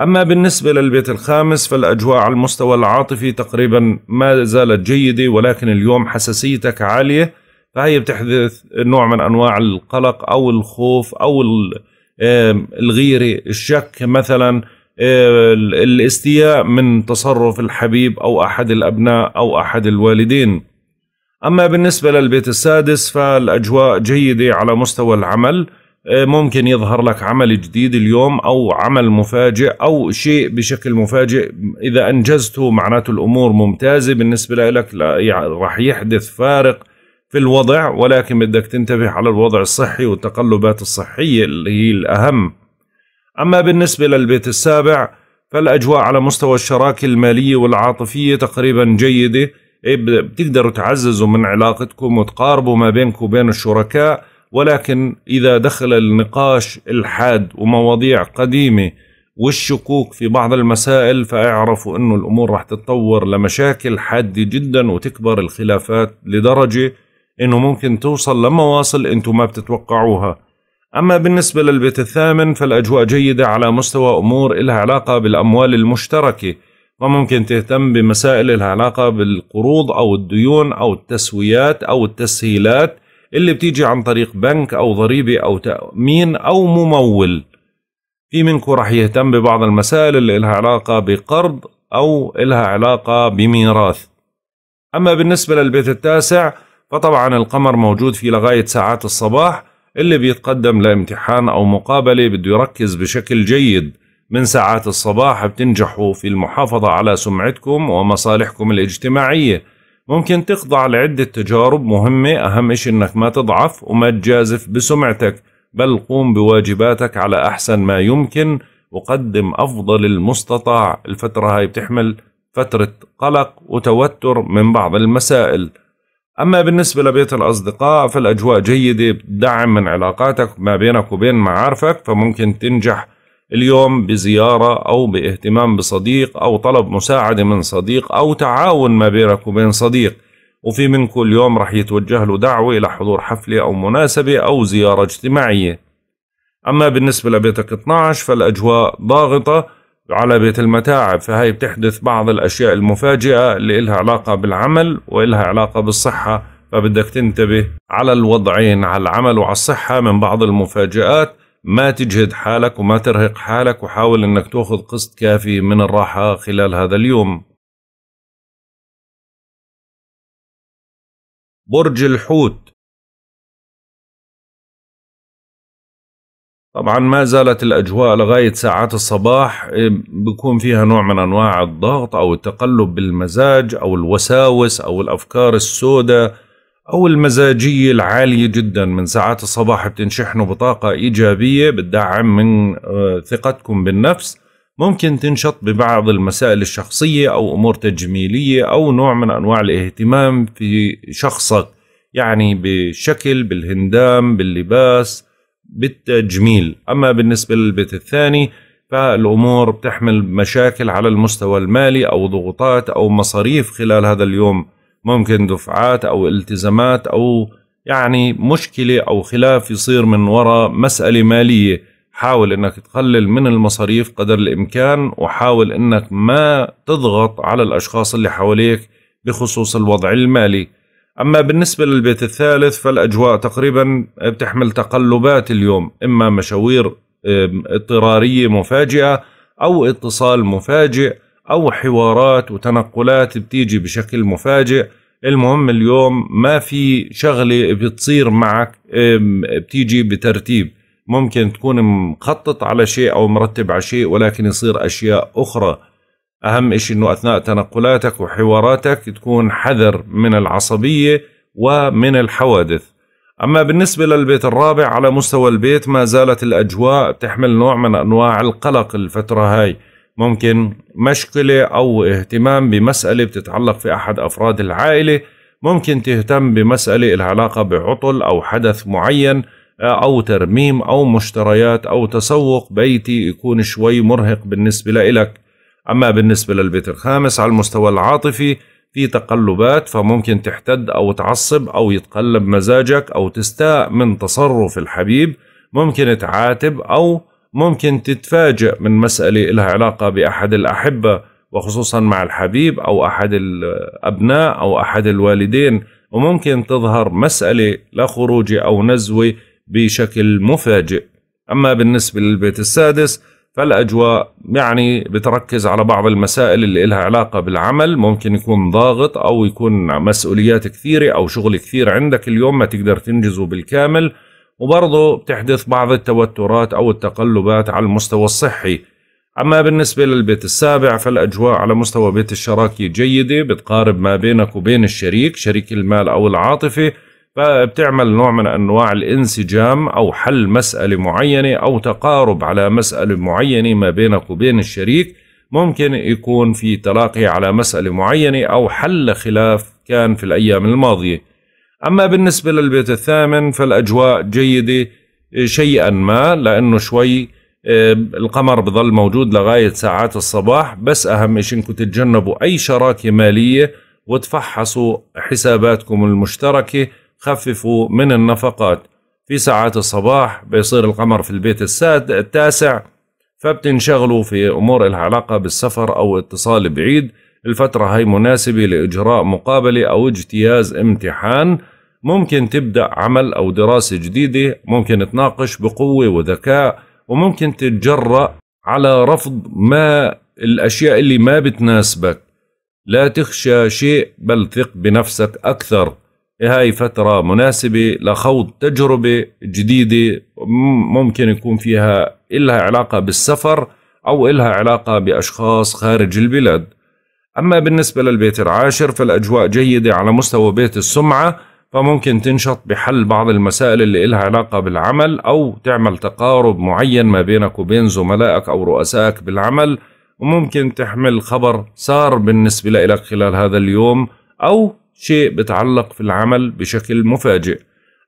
أما بالنسبة للبيت الخامس فالأجواء على المستوى العاطفي تقريبا ما زالت جيدة ولكن اليوم حساسيتك عالية فهي بتحدث نوع من أنواع القلق أو الخوف أو الغيرة الشك مثلاً آه، الاستياء من تصرف الحبيب أو أحد الأبناء أو أحد الوالدين أما بالنسبة للبيت السادس فالأجواء جيدة على مستوى العمل آه، ممكن يظهر لك عمل جديد اليوم أو عمل مفاجئ أو شيء بشكل مفاجئ إذا أنجزته معناته الأمور ممتازة بالنسبة لك يعني راح يحدث فارق في الوضع ولكن بدك تنتبه على الوضع الصحي والتقلبات الصحية اللي هي الأهم أما بالنسبة للبيت السابع فالأجواء على مستوى الشراكة المالية والعاطفية تقريبا جيدة إيه، بتقدروا تعززوا من علاقتكم وتقاربوا ما بينكم وبين الشركاء ولكن إذا دخل النقاش الحاد ومواضيع قديمة والشكوك في بعض المسائل فاعرفوا أنه الأمور رح تتطور لمشاكل حادة جدا وتكبر الخلافات لدرجة أنه ممكن توصل لمواصل أنتم ما بتتوقعوها أما بالنسبة للبيت الثامن فالأجواء جيدة على مستوى أمور إلها علاقة بالأموال المشتركة وممكن تهتم بمسائل إلها علاقة بالقروض أو الديون أو التسويات أو التسهيلات اللي بتيجي عن طريق بنك أو ضريبة أو تأمين أو ممول في منكم رح يهتم ببعض المسائل اللي إلها علاقة بقرض أو إلها علاقة بميراث أما بالنسبة للبيت التاسع فطبعا القمر موجود في لغاية ساعات الصباح اللي بيتقدم لامتحان أو مقابلة بده يركز بشكل جيد من ساعات الصباح بتنجحوا في المحافظة على سمعتكم ومصالحكم الاجتماعية ممكن تخضع لعدة تجارب مهمة أهم شيء أنك ما تضعف وما تجازف بسمعتك بل قوم بواجباتك على أحسن ما يمكن وقدم أفضل المستطاع الفترة هاي بتحمل فترة قلق وتوتر من بعض المسائل أما بالنسبة لبيت الأصدقاء فالأجواء جيدة دعم من علاقاتك ما بينك وبين معارفك فممكن تنجح اليوم بزيارة أو باهتمام بصديق أو طلب مساعدة من صديق أو تعاون ما بينك وبين صديق وفي منكم اليوم رح يتوجه له دعوة إلى حضور حفلة أو مناسبة أو زيارة اجتماعية أما بالنسبة لبيتك 12 فالأجواء ضاغطة علبة المتاعب فهي بتحدث بعض الأشياء المفاجئة اللي إلها علاقة بالعمل وإلها علاقة بالصحة فبدك تنتبه على الوضعين على العمل وعلى الصحة من بعض المفاجآت ما تجهد حالك وما ترهق حالك وحاول أنك تأخذ قسط كافي من الراحة خلال هذا اليوم برج الحوت طبعا ما زالت الاجواء لغايه ساعات الصباح إيه، بيكون فيها نوع من انواع الضغط او التقلب بالمزاج او الوساوس او الافكار السوداء او المزاجيه العاليه جدا من ساعات الصباح بتنشحنوا بطاقه ايجابيه بتدعم من آه، ثقتكم بالنفس ممكن تنشط ببعض المسائل الشخصيه او امور تجميليه او نوع من انواع الاهتمام في شخصك يعني بشكل بالهندام باللباس بالتجميل أما بالنسبة للبيت الثاني فالأمور بتحمل مشاكل على المستوى المالي أو ضغوطات أو مصاريف خلال هذا اليوم ممكن دفعات أو التزامات أو يعني مشكلة أو خلاف يصير من وراء مسألة مالية حاول انك تقلل من المصاريف قدر الامكان وحاول انك ما تضغط على الاشخاص اللي حواليك بخصوص الوضع المالي أما بالنسبة للبيت الثالث فالأجواء تقريبا بتحمل تقلبات اليوم إما مشاوير اضطرارية مفاجئة أو اتصال مفاجئ أو حوارات وتنقلات بتيجي بشكل مفاجئ المهم اليوم ما في شغلة بتصير معك بتيجي بترتيب ممكن تكون مخطط على شيء أو مرتب على شيء ولكن يصير أشياء أخرى أهم شيء أنه أثناء تنقلاتك وحواراتك تكون حذر من العصبية ومن الحوادث أما بالنسبة للبيت الرابع على مستوى البيت ما زالت الأجواء تحمل نوع من أنواع القلق الفترة هاي ممكن مشكلة أو اهتمام بمسألة بتتعلق في أحد أفراد العائلة ممكن تهتم بمسألة العلاقة بعطل أو حدث معين أو ترميم أو مشتريات أو تسوق بيتي يكون شوي مرهق بالنسبة لإلك أما بالنسبة للبيت الخامس على المستوى العاطفي في تقلبات فممكن تحتد أو تعصب أو يتقلب مزاجك أو تستاء من تصرف الحبيب ممكن تعاتب أو ممكن تتفاجئ من مسألة لها علاقة بأحد الأحبة وخصوصا مع الحبيب أو أحد الأبناء أو أحد الوالدين وممكن تظهر مسألة لخروج أو نزوة بشكل مفاجئ أما بالنسبة للبيت السادس فالاجواء يعني بتركز على بعض المسائل اللي لها علاقه بالعمل ممكن يكون ضاغط او يكون مسؤوليات كثيره او شغل كثير عندك اليوم ما تقدر تنجزه بالكامل وبرضه بتحدث بعض التوترات او التقلبات على المستوى الصحي اما بالنسبه للبيت السابع فالاجواء على مستوى بيت الشراكه جيده بتقارب ما بينك وبين الشريك شريك المال او العاطفه فبتعمل نوع من انواع الانسجام او حل مساله معينه او تقارب على مساله معينه ما بينك وبين الشريك ممكن يكون في تلاقي على مساله معينه او حل خلاف كان في الايام الماضيه اما بالنسبه للبيت الثامن فالاجواء جيده شيئا ما لانه شوي آه، القمر بظل موجود لغاية ساعات الصباح بس أهم شيء أنكم تتجنبوا أي شراكة مالية وتفحصوا حساباتكم المشتركة خففوا من النفقات في ساعات الصباح بيصير القمر في البيت الساد التاسع فبتنشغلوا في أمور العلاقة علاقة بالسفر أو اتصال بعيد الفترة هاي مناسبة لإجراء مقابلة أو اجتياز امتحان ممكن تبدأ عمل أو دراسة جديدة ممكن تناقش بقوة وذكاء وممكن تتجرأ على رفض ما الأشياء اللي ما بتناسبك لا تخشى شيء بل ثق بنفسك أكثر هاي فترة مناسبة لخوض تجربة جديدة ممكن يكون فيها إلها علاقة بالسفر أو إلها علاقة بأشخاص خارج البلاد أما بالنسبة للبيت العاشر فالأجواء جيدة على مستوى بيت السمعة فممكن تنشط بحل بعض المسائل اللي إلها علاقة بالعمل أو تعمل تقارب معين ما بينك وبين زملائك أو رؤسائك بالعمل وممكن تحمل خبر سار بالنسبة لك خلال هذا اليوم أو شيء بتعلق في العمل بشكل مفاجئ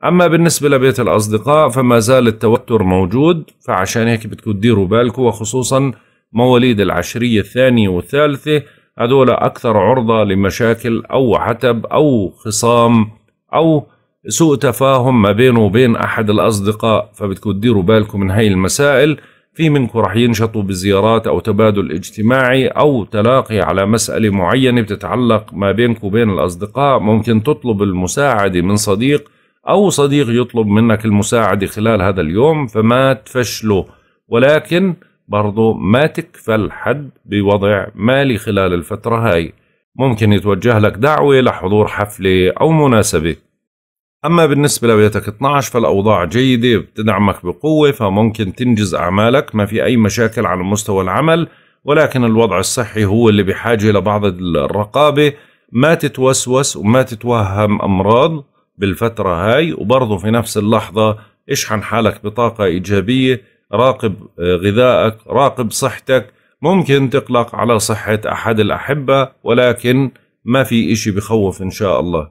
أما بالنسبة لبيت الأصدقاء فما زال التوتر موجود فعشان هيك بتكون ديروا بالكم وخصوصا مواليد العشرية الثانية والثالثة هذول أكثر عرضة لمشاكل أو عتب أو خصام أو سوء تفاهم ما بينه وبين أحد الأصدقاء فبتكون ديروا بالكم من هاي المسائل في منكم رح ينشطوا بزيارات أو تبادل اجتماعي أو تلاقي على مسألة معينة بتتعلق ما بينك وبين الأصدقاء ممكن تطلب المساعدة من صديق أو صديق يطلب منك المساعدة خلال هذا اليوم فما تفشله ولكن برضو ما تكفل حد بوضع مالي خلال الفترة هاي ممكن يتوجه لك دعوة لحضور حفلة أو مناسبة أما بالنسبة لبيتك 12 فالأوضاع جيدة بتدعمك بقوة فممكن تنجز أعمالك ما في أي مشاكل على مستوى العمل ولكن الوضع الصحي هو اللي بحاجة لبعض الرقابة ما تتوسوس وما تتوهم أمراض بالفترة هاي وبرضه في نفس اللحظة اشحن حالك بطاقة إيجابية راقب آه، غذائك راقب صحتك ممكن تقلق على صحة أحد الأحبة ولكن ما في إشي بخوف إن شاء الله